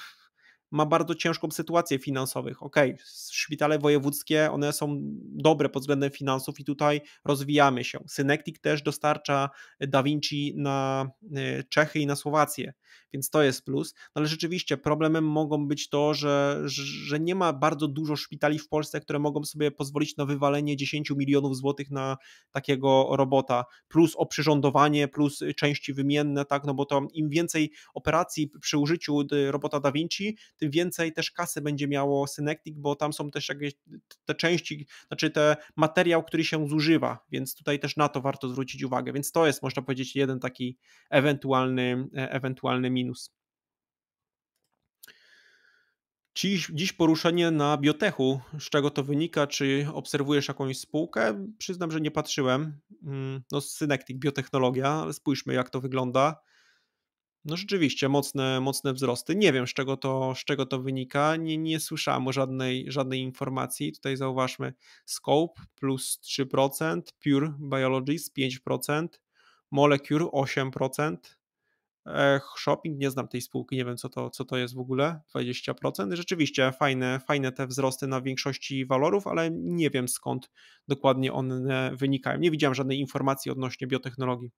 ma bardzo ciężką sytuację finansowych. Okej, okay, szpitale wojewódzkie, one są dobre pod względem finansów i tutaj rozwijamy się. Synectic też dostarcza Da Vinci na e, Czechy i na Słowację, więc to jest plus. No ale rzeczywiście problemem mogą być to, że, że nie ma bardzo dużo szpitali w Polsce, które mogą sobie pozwolić na wywalenie 10 milionów złotych na takiego robota, plus oprzyrządowanie, plus części wymienne, tak, no bo to im więcej operacji przy użyciu y, robota Da Vinci, tym więcej też kasy będzie miało Synectic, bo tam są też jakieś te części, znaczy te materiał, który się zużywa, więc tutaj też na to warto zwrócić uwagę, więc to jest można powiedzieć jeden taki ewentualny, e, ewentualny minus. Dziś, dziś poruszenie na biotechu, z czego to wynika? Czy obserwujesz jakąś spółkę? Przyznam, że nie patrzyłem. Mm, no, Synectik, biotechnologia, ale spójrzmy, jak to wygląda. No rzeczywiście, mocne, mocne wzrosty. Nie wiem, z czego to, z czego to wynika. Nie, nie słyszałem o żadnej, żadnej informacji. Tutaj zauważmy Scope plus 3%, Pure Biologies 5%, Molecure 8%, Shopping, nie znam tej spółki, nie wiem co to, co to jest w ogóle, 20%. Rzeczywiście fajne, fajne te wzrosty na większości walorów, ale nie wiem skąd dokładnie one eh, wynikają. Nie widziałem żadnej informacji odnośnie biotechnologii.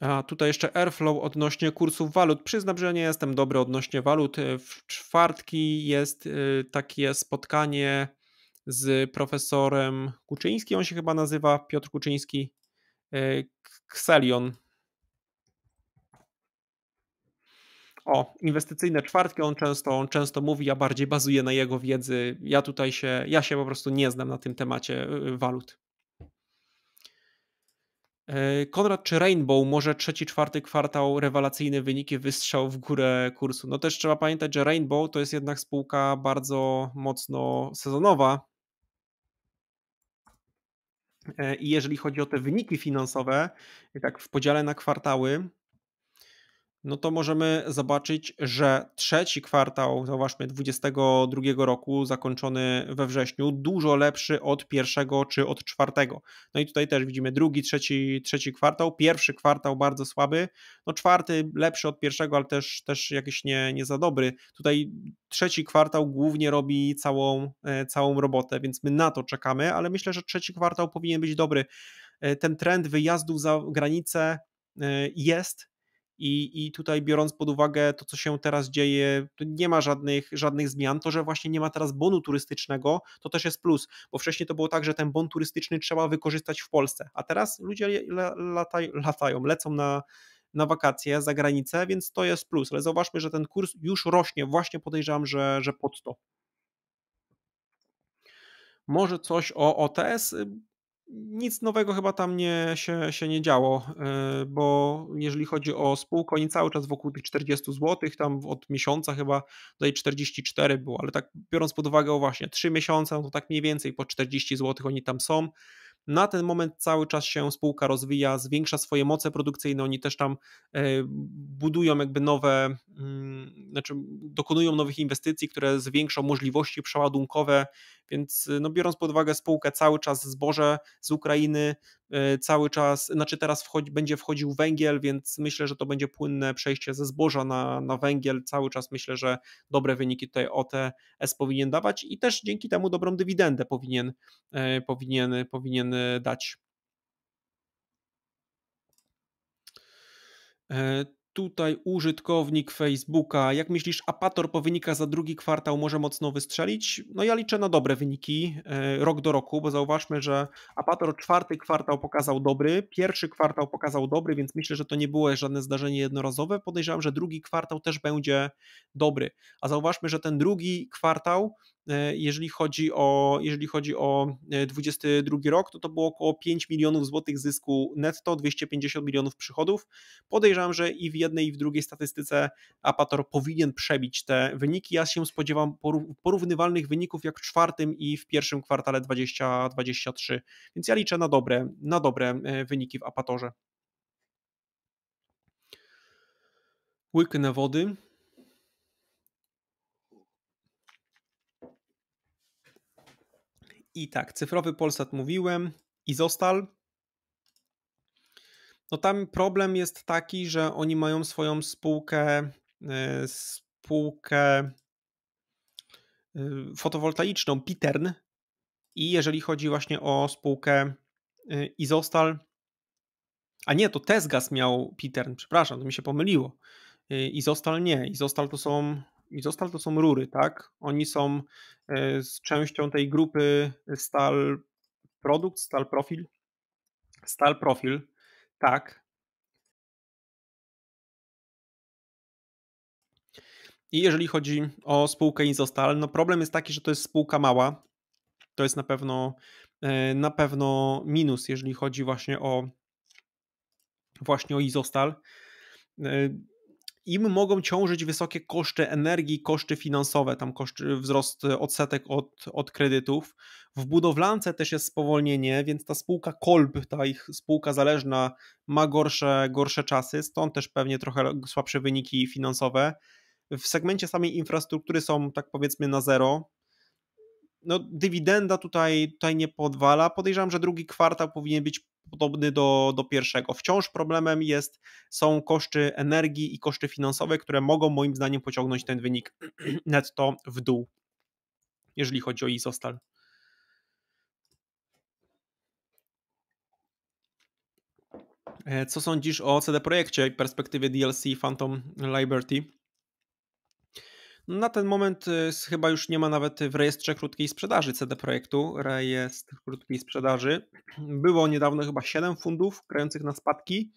A tutaj jeszcze Airflow odnośnie kursów walut. Przyznam, że nie jestem dobry odnośnie walut. E, w czwartki jest e, takie spotkanie z profesorem Kuczyński, on się chyba nazywa Piotr Kuczyński, e, Kselion. O, inwestycyjne czwartki, on często, on często mówi, ja bardziej bazuję na jego wiedzy. Ja tutaj się, ja się po prostu nie znam na tym temacie walut. E, Konrad, czy Rainbow może trzeci, czwarty kwartał rewelacyjne wyniki, wystrzał w górę kursu? No też trzeba pamiętać, że Rainbow to jest jednak spółka bardzo mocno sezonowa. E, I jeżeli chodzi o te wyniki finansowe, tak w podziale na kwartały, no to możemy zobaczyć, że trzeci kwartał, zauważmy, 2022 roku, zakończony we wrześniu, dużo lepszy od pierwszego czy od czwartego. No i tutaj też widzimy drugi, trzeci, trzeci kwartał, pierwszy kwartał bardzo słaby, no czwarty lepszy od pierwszego, ale też, też jakiś nie, nie za dobry. Tutaj trzeci kwartał głównie robi całą, e, całą robotę, więc my na to czekamy, ale myślę, że trzeci kwartał powinien być dobry. E, ten trend wyjazdów za granicę e, jest, i, I tutaj biorąc pod uwagę to, co się teraz dzieje, nie ma żadnych, żadnych zmian. To, że właśnie nie ma teraz bonu turystycznego, to też jest plus, bo wcześniej to było tak, że ten bon turystyczny trzeba wykorzystać w Polsce, a teraz ludzie lataj, latają, lecą na, na wakacje za granicę, więc to jest plus. Ale zauważmy, że ten kurs już rośnie, właśnie podejrzewam, że, że pod to. Może coś o OTS? nic nowego chyba tam nie, się, się nie działo, e, bo jeżeli chodzi o spółkę, oni cały czas wokół tych 40 zł, tam od miesiąca chyba tutaj 44 było, ale tak biorąc pod uwagę o właśnie 3 miesiące, no to tak mniej więcej po 40 zł oni tam są. Na ten moment cały czas się spółka rozwija, zwiększa swoje moce produkcyjne, oni też tam e, budują jakby nowe, mm, znaczy dokonują nowych inwestycji, które zwiększą możliwości przeładunkowe więc y, no, biorąc pod uwagę spółkę cały czas zboże z Ukrainy, y, cały czas, znaczy teraz wchodzi, będzie wchodził węgiel, więc myślę, że to będzie płynne przejście ze zboża na, na węgiel. Cały czas myślę, że dobre wyniki tutaj OTS powinien dawać i też dzięki temu dobrą dywidendę powinien, y, powinien, powinien dać. E, tutaj użytkownik Facebooka, jak myślisz, Apator po wynikach za drugi kwartał może mocno wystrzelić? No ja liczę na dobre wyniki e, rok do roku, bo zauważmy, że Apator czwarty kwartał pokazał dobry, pierwszy kwartał pokazał dobry, więc myślę, że to nie było żadne zdarzenie jednorazowe. Podejrzewam, że drugi kwartał też będzie dobry. A zauważmy, że ten drugi kwartał E, jeżeli chodzi o, jeżeli chodzi o 22 e, rok, to to było około 5 milionów złotych zysku netto, 250 milionów przychodów. Podejrzewam, że i w jednej, i w drugiej statystyce Apator powinien przebić te wyniki. Ja się spodziewam porównywalnych wyników jak w czwartym i w pierwszym kwartale 2023, więc ja liczę na dobre, na dobre e, wyniki w Apatorze. na wody. I tak, cyfrowy Polsat mówiłem, Izostal. No tam problem jest taki, że oni mają swoją spółkę, e, spółkę e, fotowoltaiczną Pitern i jeżeli chodzi właśnie o spółkę e, Izostal, a nie, to Tesgas miał Pitern, przepraszam, to mi się pomyliło. Izostal nie, Izostal to są izostal to są rury, tak? Oni są e, z częścią tej grupy e, stal produkt, stal profil. Stal profil, tak. I jeżeli chodzi o spółkę izostal, no problem jest taki, że to jest spółka mała. To jest na pewno e, na pewno minus, jeżeli chodzi właśnie o właśnie o izostal im mogą ciążyć wysokie koszty energii, koszty finansowe, tam koszty, wzrost y, odsetek od, od kredytów. W budowlance też jest spowolnienie, więc ta spółka Kolb, ta ich spółka zależna, ma gorsze, gorsze czasy, stąd też pewnie trochę słabsze wyniki finansowe. W segmencie samej infrastruktury są, tak powiedzmy, na zero. No, dywidenda tutaj, tutaj nie podwala. Podejrzewam, że drugi kwartał powinien być podobny do, do pierwszego. Wciąż problemem jest, są koszty energii i koszty finansowe, które mogą moim zdaniem pociągnąć ten wynik netto w dół, jeżeli chodzi o izostal. E, co sądzisz o CD Projekcie i perspektywie DLC Phantom Liberty? Na ten moment y, chyba już nie ma nawet w rejestrze krótkiej sprzedaży CD Projektu, rejestr krótkiej sprzedaży. Było niedawno chyba 7 fundów krających na spadki.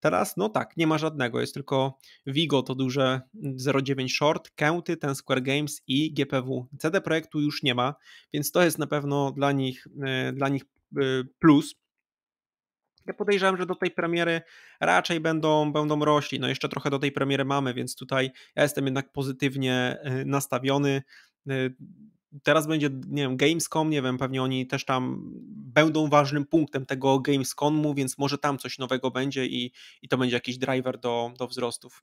Teraz, no tak, nie ma żadnego. Jest tylko Vigo, to duże 09 mm, Short, County, ten Square Games i GPW. CD Projektu już nie ma, więc to jest na pewno dla nich, y, dla nich y, plus ja podejrzewam, że do tej premiery raczej będą, będą rośli. No jeszcze trochę do tej premiery mamy, więc tutaj ja jestem jednak pozytywnie e, nastawiony. E, teraz będzie, nie wiem, Gamescom, nie wiem, pewnie oni też tam będą ważnym punktem tego Gamescomu, więc może tam coś nowego będzie i, i to będzie jakiś driver do, do wzrostów.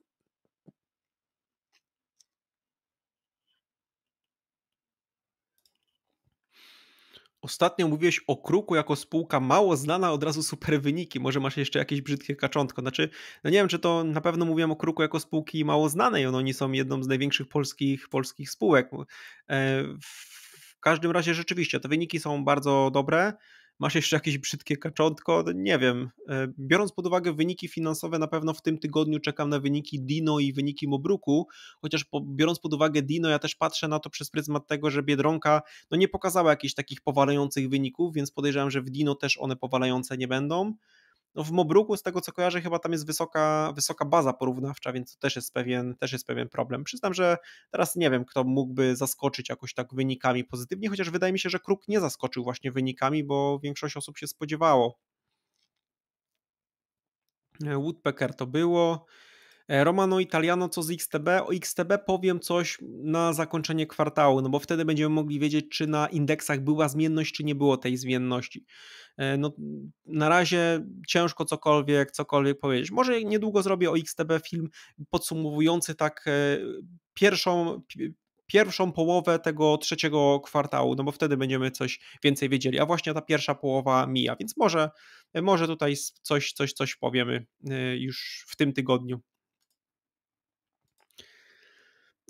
Ostatnio mówiłeś o Kruku jako spółka mało znana, od razu super wyniki. Może masz jeszcze jakieś brzydkie kaczątko. Znaczy, no nie wiem, czy to na pewno mówiłem o Kruku jako spółki mało znanej. One oni są jedną z największych polskich, polskich spółek. E, w każdym razie rzeczywiście te wyniki są bardzo dobre masz jeszcze jakieś brzydkie kaczątko, no, nie wiem. E, biorąc pod uwagę wyniki finansowe, na pewno w tym tygodniu czekam na wyniki Dino i wyniki Mobruku, chociaż po, biorąc pod uwagę Dino, ja też patrzę na to przez pryzmat tego, że Biedronka no nie pokazała jakichś takich powalających wyników, więc podejrzewam, że w Dino też one powalające nie będą. No w Mobruku, z tego co kojarzę, chyba tam jest wysoka, wysoka baza porównawcza, więc to też jest, pewien, też jest pewien problem. Przyznam, że teraz nie wiem, kto mógłby zaskoczyć jakoś tak wynikami pozytywnie, chociaż wydaje mi się, że Kruk nie zaskoczył właśnie wynikami, bo większość osób się spodziewało. E, Woodpecker to było. E, Romano Italiano, co z XTB? O XTB powiem coś na zakończenie kwartału, no bo wtedy będziemy mogli wiedzieć, czy na indeksach była zmienność, czy nie było tej zmienności. E, no, na razie ciężko cokolwiek, cokolwiek powiedzieć. Może niedługo zrobię o XTB film podsumowujący tak e, pierwszą, pierwszą połowę tego trzeciego kwartału, no bo wtedy będziemy coś więcej wiedzieli, a właśnie ta pierwsza połowa mija, więc może, może tutaj coś, coś, coś powiemy już w tym tygodniu.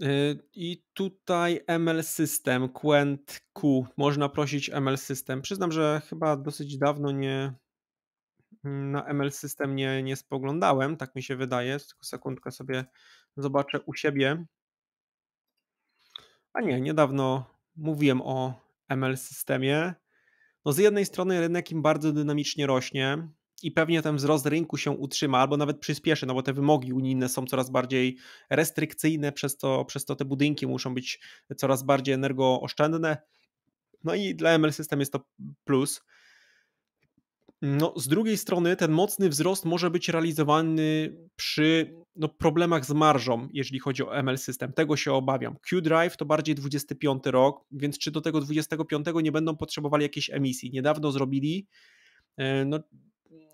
Y, I tutaj ML System, Quent Q, można prosić ML System. Przyznam, że chyba dosyć dawno nie mm, na ML System nie, nie spoglądałem, tak mi się wydaje. Tylko sekundkę sobie zobaczę u siebie. A nie, niedawno mówiłem o ML Systemie. No z jednej strony rynek im bardzo dynamicznie rośnie, i pewnie ten wzrost rynku się utrzyma albo nawet przyspieszy, no bo te wymogi unijne są coraz bardziej restrykcyjne, przez to, przez to te budynki muszą być coraz bardziej energooszczędne. No i dla ML System jest to plus. No, z drugiej strony ten mocny wzrost może być realizowany przy no, problemach z marżą, jeżeli chodzi o ML system. Tego się obawiam. Q-Drive to bardziej 25 rok, więc czy do tego 25 nie będą potrzebowali jakiejś emisji? Niedawno zrobili e, no,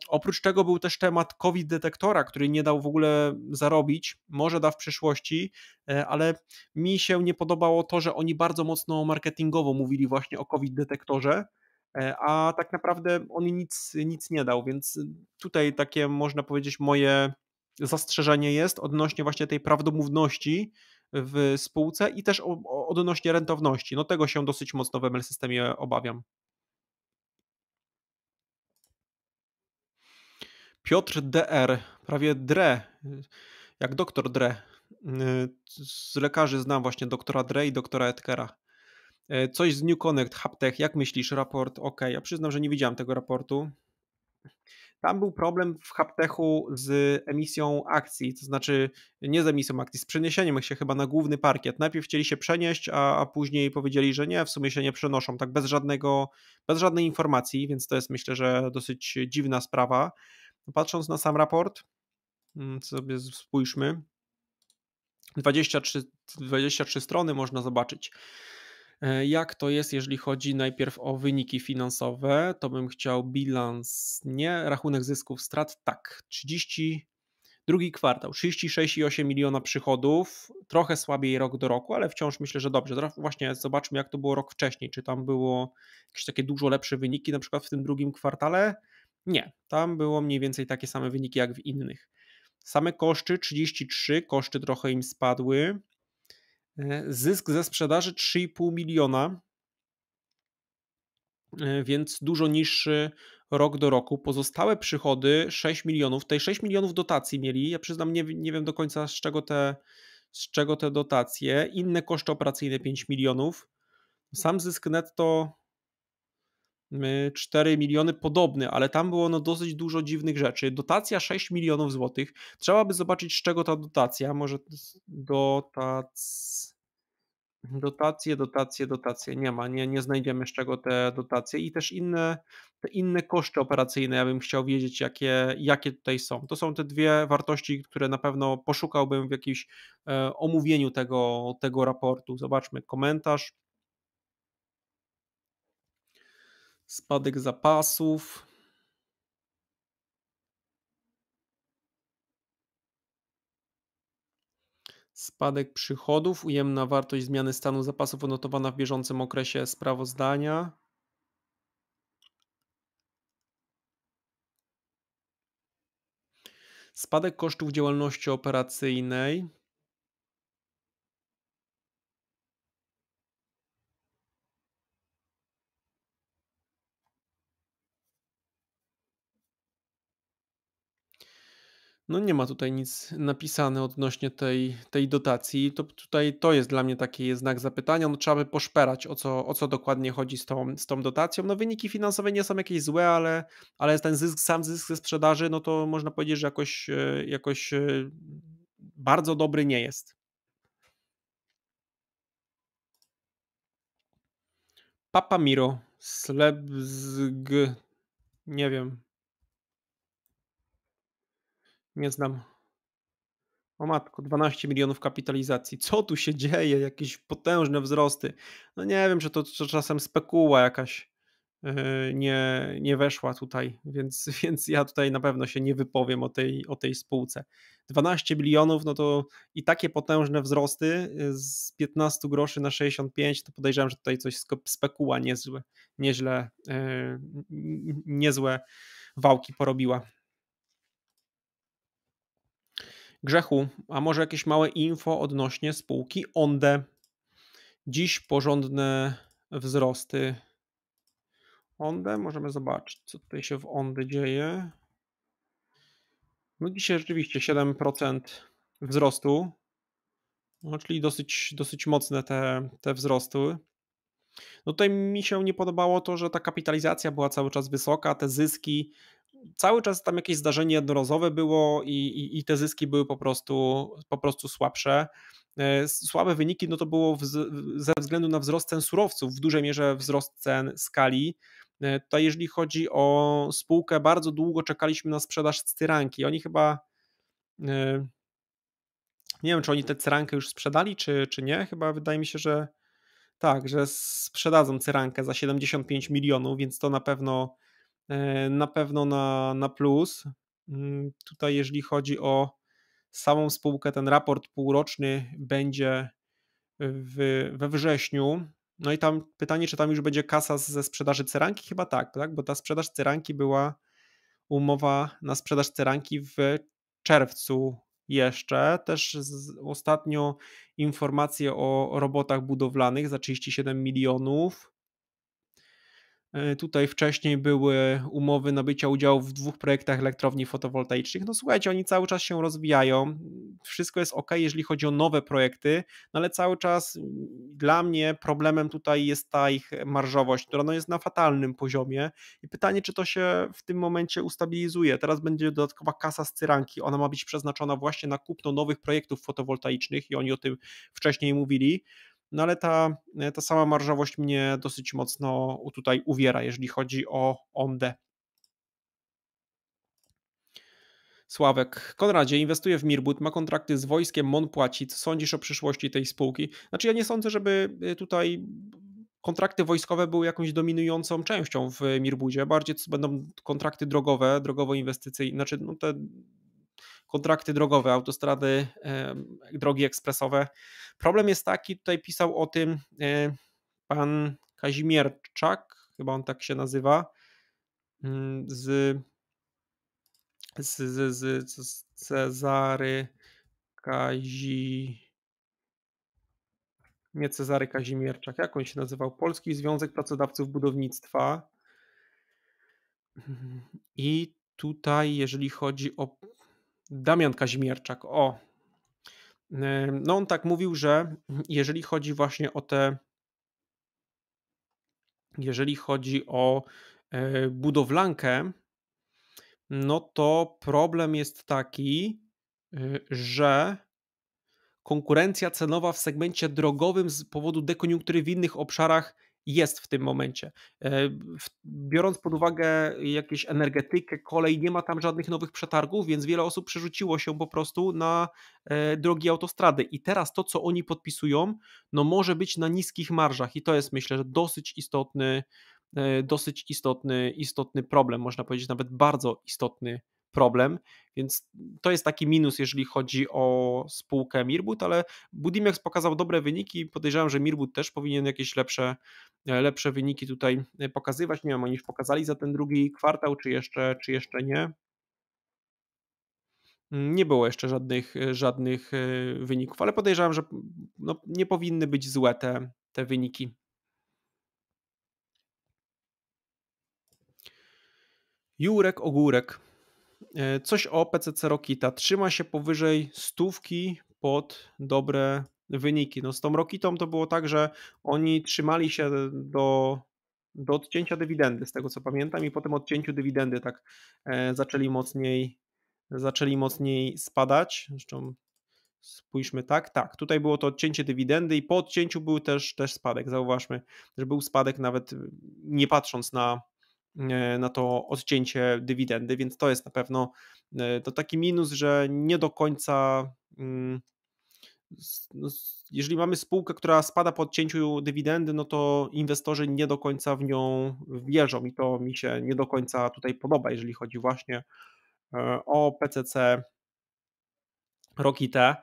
Oprócz tego był też temat COVID detektora, który nie dał w ogóle zarobić, może da w przyszłości, e, ale mi się nie podobało to, że oni bardzo mocno marketingowo mówili właśnie o COVID detektorze, e, a tak naprawdę on nic, nic nie dał, więc tutaj takie można powiedzieć moje zastrzeżenie jest odnośnie właśnie tej prawdomówności w spółce i też odnośnie rentowności. No tego się dosyć mocno w ML systemie obawiam. Piotr DR, prawie Dre, jak doktor Dre. Y, z lekarzy znam właśnie doktora Dre i doktora Etkera. Y, coś z New Connect, Haptech, jak myślisz, raport? Ok, ja przyznam, że nie widziałem tego raportu. Tam był problem w Haptechu z emisją akcji, to znaczy nie z emisją akcji, z przeniesieniem się chyba na główny parkiet. Najpierw chcieli się przenieść, a, a później powiedzieli, że nie, w sumie się nie przenoszą, tak bez żadnego, bez żadnej informacji, więc to jest myślę, że dosyć dziwna sprawa. Patrząc na sam raport, mm, sobie spójrzmy. 23, 23 strony można zobaczyć. E, jak to jest, jeżeli chodzi najpierw o wyniki finansowe? To bym chciał bilans, nie, rachunek zysków, strat, tak. 30, drugi kwartał, 36,8 miliona przychodów, trochę słabiej rok do roku, ale wciąż myślę, że dobrze. Teraz właśnie zobaczmy, jak to było rok wcześniej, czy tam było jakieś takie dużo lepsze wyniki, na przykład w tym drugim kwartale. Nie, tam było mniej więcej takie same wyniki jak w innych. Same koszty 33, koszty trochę im spadły. E, zysk ze sprzedaży 3,5 miliona, e, więc dużo niższy rok do roku. Pozostałe przychody 6 milionów. Tej 6 milionów dotacji mieli. Ja przyznam, nie, nie wiem do końca z czego, te, z czego te dotacje. Inne koszty operacyjne 5 milionów. Sam zysk netto 4 y, miliony podobny, ale tam było no dosyć dużo dziwnych rzeczy. Dotacja 6 milionów złotych. Trzeba by zobaczyć, z czego ta dotacja. Może dotac... dotacje, dotacje, dotacje. Nie ma, nie, nie znajdziemy z czego te dotacje i też inne, te inne koszty operacyjne. Ja bym chciał wiedzieć, jakie, jakie tutaj są. To są te dwie wartości, które na pewno poszukałbym w jakimś e, omówieniu tego, tego raportu. Zobaczmy komentarz spadek zapasów. Spadek przychodów, ujemna wartość zmiany stanu zapasów odnotowana w bieżącym okresie sprawozdania. Spadek kosztów działalności operacyjnej, No nie ma tutaj nic napisane odnośnie tej, tej dotacji. To tutaj to jest dla mnie taki znak zapytania. No, trzeba by poszperać, o co, o co dokładnie chodzi z tą, z tą dotacją. No wyniki finansowe nie są jakieś złe, ale, ale ten zysk, sam zysk ze sprzedaży, no to można powiedzieć, że jakoś, e, jakoś e, bardzo dobry nie jest. Papa Miro, Slebzg, nie wiem, nie znam. O matko, 12 milionów kapitalizacji. Co tu się dzieje? Jakieś potężne wzrosty. No nie wiem, czy to czy czasem spekuła jakaś yy, nie, nie weszła tutaj, więc, więc ja tutaj na pewno się nie wypowiem o tej, o tej spółce. 12 milionów, no to i takie potężne wzrosty yy, z 15 groszy na 65, to podejrzewam, że tutaj coś spekuła niezłe, nieźle, yy, niezłe wałki porobiła. Grzechu, a może jakieś małe info odnośnie spółki Onde? Dziś porządne wzrosty. Onde, możemy zobaczyć, co tutaj się w Onde dzieje. No dzisiaj rzeczywiście 7% wzrostu, no, czyli dosyć, dosyć mocne te, te wzrosty. No tutaj mi się nie podobało to, że ta kapitalizacja była cały czas wysoka, te zyski cały czas tam jakieś zdarzenie jednorazowe było i, i, i te zyski były po prostu, po prostu słabsze. E, słabe wyniki no to było w, ze względu na wzrost cen surowców, w dużej mierze wzrost cen skali. E, to jeżeli chodzi o spółkę, bardzo długo czekaliśmy na sprzedaż cyranki. Oni chyba e, nie wiem, czy oni tę cyrankę już sprzedali, czy, czy nie. Chyba wydaje mi się, że tak, że sprzedadzą cyrankę za 75 milionów, więc to na pewno E, na pewno na, na plus. Mm, tutaj, jeżeli chodzi o samą spółkę, ten raport półroczny będzie w, we wrześniu. No i tam pytanie, czy tam już będzie kasa ze sprzedaży ceranki? Chyba tak, tak? bo ta sprzedaż ceranki była umowa na sprzedaż ceranki w czerwcu jeszcze. Też ostatnio informacje o robotach budowlanych za 37 milionów. E, tutaj wcześniej były umowy nabycia udziału w dwóch projektach elektrowni fotowoltaicznych. No słuchajcie, oni cały czas się rozwijają. Wszystko jest ok, jeżeli chodzi o nowe projekty, no ale cały czas mm, dla mnie problemem tutaj jest ta ich marżowość, która no jest na fatalnym poziomie. I pytanie, czy to się w tym momencie ustabilizuje. Teraz będzie dodatkowa kasa z cyranki. Ona ma być przeznaczona właśnie na kupno nowych projektów fotowoltaicznych i oni o tym wcześniej mówili no ale ta, e, ta sama marżowość mnie dosyć mocno tutaj uwiera, jeżeli chodzi o ondę. Sławek, Konradzie inwestuje w Mirbud, ma kontrakty z wojskiem, MON płaci. Co sądzisz o przyszłości tej spółki? Znaczy ja nie sądzę, żeby e, tutaj kontrakty wojskowe były jakąś dominującą częścią w Mirbudzie. Bardziej to będą kontrakty drogowe, drogowo-inwestycyjne, znaczy no te kontrakty drogowe, autostrady, drogi ekspresowe. Problem jest taki, tutaj pisał o tym e, pan Kazimierczak, chyba on tak się nazywa, mm, z, z, z, z, z Cezary Kazi. Nie Cezary Kazimierczak, jak on się nazywał? Polski Związek Pracodawców Budownictwa. I tutaj, jeżeli chodzi o Damian Kazimierczak, o. No on tak mówił, że jeżeli chodzi właśnie o te, jeżeli chodzi o e, budowlankę, no to problem jest taki, e, że konkurencja cenowa w segmencie drogowym z powodu dekoniunktury w innych obszarach jest w tym momencie. E, biorąc pod uwagę jakieś energetykę, kolej, nie ma tam żadnych nowych przetargów, więc wiele osób przerzuciło się po prostu na e, drogi autostrady. I teraz to, co oni podpisują, no może być na niskich marżach i to jest myślę, że dosyć istotny, e, dosyć istotny, istotny problem, można powiedzieć nawet bardzo istotny problem, więc to jest taki minus, jeżeli chodzi o spółkę Mirbut, ale Budimex pokazał dobre wyniki, podejrzewam, że Mirbut też powinien jakieś lepsze, e, lepsze wyniki tutaj e, pokazywać, nie wiem, oni już pokazali za ten drugi kwartał, czy jeszcze, czy jeszcze nie, mm, nie było jeszcze żadnych, e, żadnych wyników, ale podejrzewam, że no, nie powinny być złe te, te wyniki. Jurek Ogórek E, coś o PCC Rokita. Trzyma się powyżej stówki pod dobre wyniki. No z tą Rokitą to było tak, że oni trzymali się do, do odcięcia dywidendy, z tego co pamiętam, i po tym odcięciu dywidendy tak e, zaczęli mocniej, zaczęli mocniej spadać. Zresztą Spójrzmy tak, tak. Tutaj było to odcięcie dywidendy i po odcięciu był też, też spadek. Zauważmy, że był spadek nawet nie patrząc na, E, na to odcięcie dywidendy, więc to jest na pewno e, to taki minus, że nie do końca. Mm, no, jeżeli mamy spółkę, która spada po odcięciu dywidendy, no to inwestorzy nie do końca w nią wierzą i to mi się nie do końca tutaj podoba, jeżeli chodzi właśnie e, o PCC Rokite.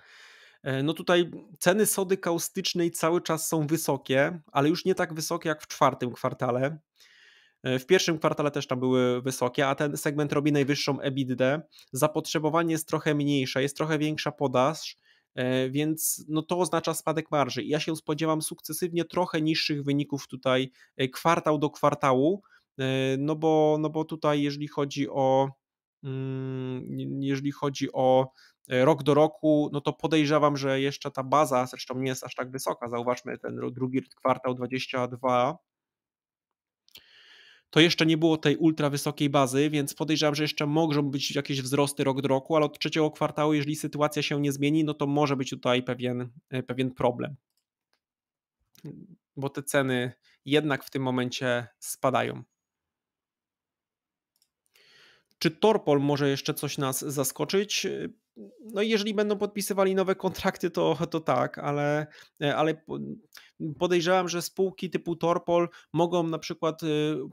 No tutaj ceny sody kaustycznej cały czas są wysokie, ale już nie tak wysokie jak w czwartym kwartale. E, w pierwszym kwartale też tam były wysokie, a ten segment robi najwyższą EBITDA. Zapotrzebowanie jest trochę mniejsze, jest trochę większa podaż, e, więc no to oznacza spadek marży. ja się spodziewam sukcesywnie trochę niższych wyników tutaj e, kwartał do kwartału, no bo, no bo tutaj jeżeli chodzi o mm, jeżeli chodzi o rok do roku, no to podejrzewam, że jeszcze ta baza zresztą nie jest aż tak wysoka. Zauważmy ten drugi kwartał 22 to jeszcze nie było tej ultra wysokiej bazy, więc podejrzewam, że jeszcze mogą być jakieś wzrosty rok do roku, ale od trzeciego kwartału, jeżeli sytuacja się nie zmieni, no to może być tutaj pewien, e, pewien problem. Bo te ceny jednak w tym momencie spadają. Czy Torpol może jeszcze coś nas zaskoczyć? no jeżeli będą podpisywali nowe kontrakty, to, to tak, ale, e, ale podejrzewam, że spółki typu Torpol mogą na przykład e,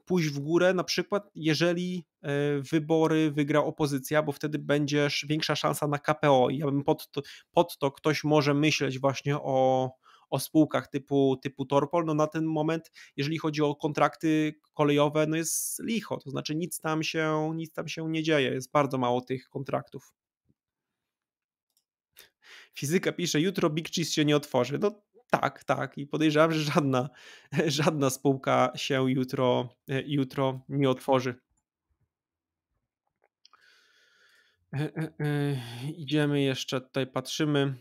pójść w górę, na przykład jeżeli e, wybory wygra opozycja, bo wtedy będzie większa szansa na KPO i ja bym pod to, pod to ktoś może myśleć właśnie o, o spółkach typu, typu Torpol, no na ten moment, jeżeli chodzi o kontrakty kolejowe, no jest licho, to znaczy nic tam się, nic tam się nie dzieje, jest bardzo mało tych kontraktów. Fizyka pisze, jutro Big Cheese się nie otworzy. No tak, tak. I podejrzewam, że żadna, żadna spółka się jutro, e, jutro nie otworzy. E, e, e, idziemy jeszcze tutaj, patrzymy,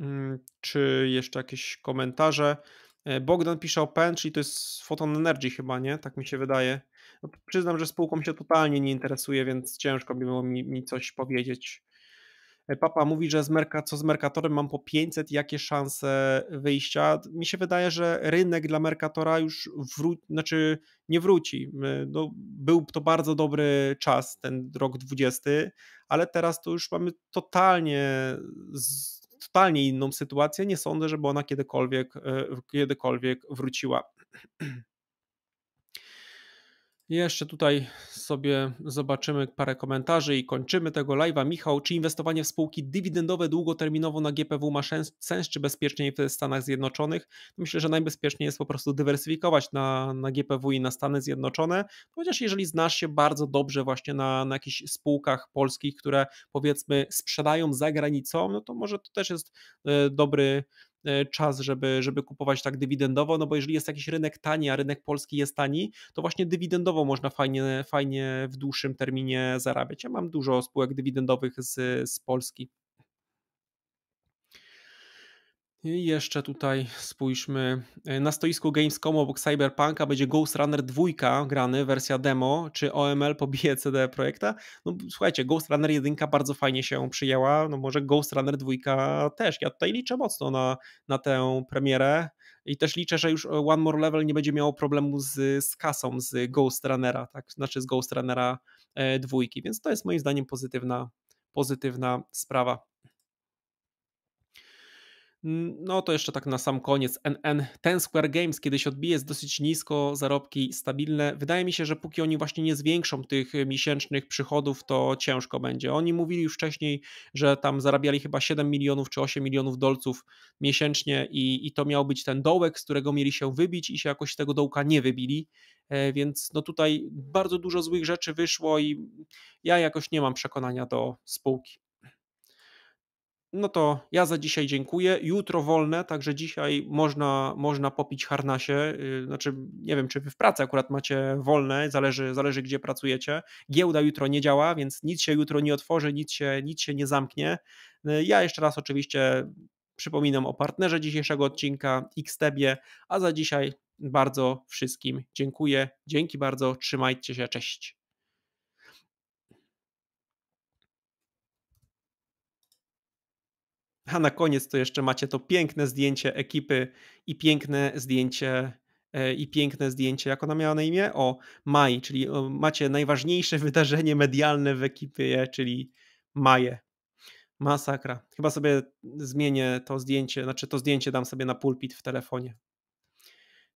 mm, czy jeszcze jakieś komentarze. E, Bogdan pisze o PEN, czyli to jest Photon Energy chyba, nie? Tak mi się wydaje. No przyznam, że spółką się totalnie nie interesuje, więc ciężko by było mi, mi coś powiedzieć. Papa mówi, że z Merka, co z Merkatorem mam po 500, jakie szanse wyjścia. Mi się wydaje, że rynek dla Merkatora już wró- znaczy nie wróci. No, był to bardzo dobry czas, ten rok 20, ale teraz to już mamy totalnie, totalnie inną sytuację. Nie sądzę, żeby ona kiedykolwiek, e, kiedykolwiek wróciła. Jeszcze tutaj sobie zobaczymy parę komentarzy i kończymy tego live'a. Michał, czy inwestowanie w spółki dywidendowe długoterminowo na GPW ma sens, czy bezpieczniej w Stanach Zjednoczonych? Myślę, że najbezpieczniej jest po prostu dywersyfikować na, na GPW i na Stany Zjednoczone, chociaż jeżeli znasz się bardzo dobrze właśnie na, na jakichś spółkach polskich, które powiedzmy sprzedają za granicą, no to może to też jest e, dobry, E, czas, żeby, żeby kupować tak dywidendowo, no bo jeżeli jest jakiś rynek tani, a rynek polski jest tani, to właśnie dywidendowo można fajnie, fajnie w dłuższym terminie zarabiać. Ja mam dużo spółek dywidendowych z, z Polski. I jeszcze tutaj spójrzmy. E, na stoisku Gamescom obok Cyberpunka będzie Ghost Runner 2 grany, wersja demo. Czy OML pobije CD Projekta? No słuchajcie, Ghost Runner 1 bardzo fajnie się przyjęła. No może Ghost Runner 2 też. Ja tutaj liczę mocno na, na tę premierę. I też liczę, że już e, One More Level nie będzie miało problemu z, z kasą z Ghost Runnera, tak? znaczy z Ghost Runnera e, dwójki, więc to jest moim zdaniem pozytywna, pozytywna sprawa. No to jeszcze tak na sam koniec. NN, ten Square Games, kiedy się odbije, jest dosyć nisko, zarobki stabilne. Wydaje mi się, że póki oni właśnie nie zwiększą tych e, miesięcznych przychodów, to ciężko będzie. Oni mówili już wcześniej, że tam zarabiali chyba 7 milionów czy 8 milionów dolców miesięcznie i, i to miał być ten dołek, z którego mieli się wybić i się jakoś z tego dołka nie wybili. E, więc no tutaj bardzo dużo złych rzeczy wyszło i ja jakoś nie mam przekonania do spółki no to ja za dzisiaj dziękuję. Jutro wolne, także dzisiaj można, można popić harnasie. Y, znaczy, nie wiem, czy wy w pracy akurat macie wolne, zależy, zależy gdzie pracujecie. Giełda jutro nie działa, więc nic się jutro nie otworzy, nic się, nic się nie zamknie. Y, ja jeszcze raz oczywiście przypominam o partnerze dzisiejszego odcinka Xtebie, a za dzisiaj bardzo wszystkim dziękuję. Dzięki bardzo, trzymajcie się, cześć. A na koniec to jeszcze macie to piękne zdjęcie ekipy i piękne zdjęcie e, i piękne zdjęcie, jak ona miała na imię? O maj czyli macie najważniejsze wydarzenie medialne w ekipie, czyli maje Masakra. Chyba sobie zmienię to zdjęcie, znaczy to zdjęcie dam sobie na pulpit w telefonie.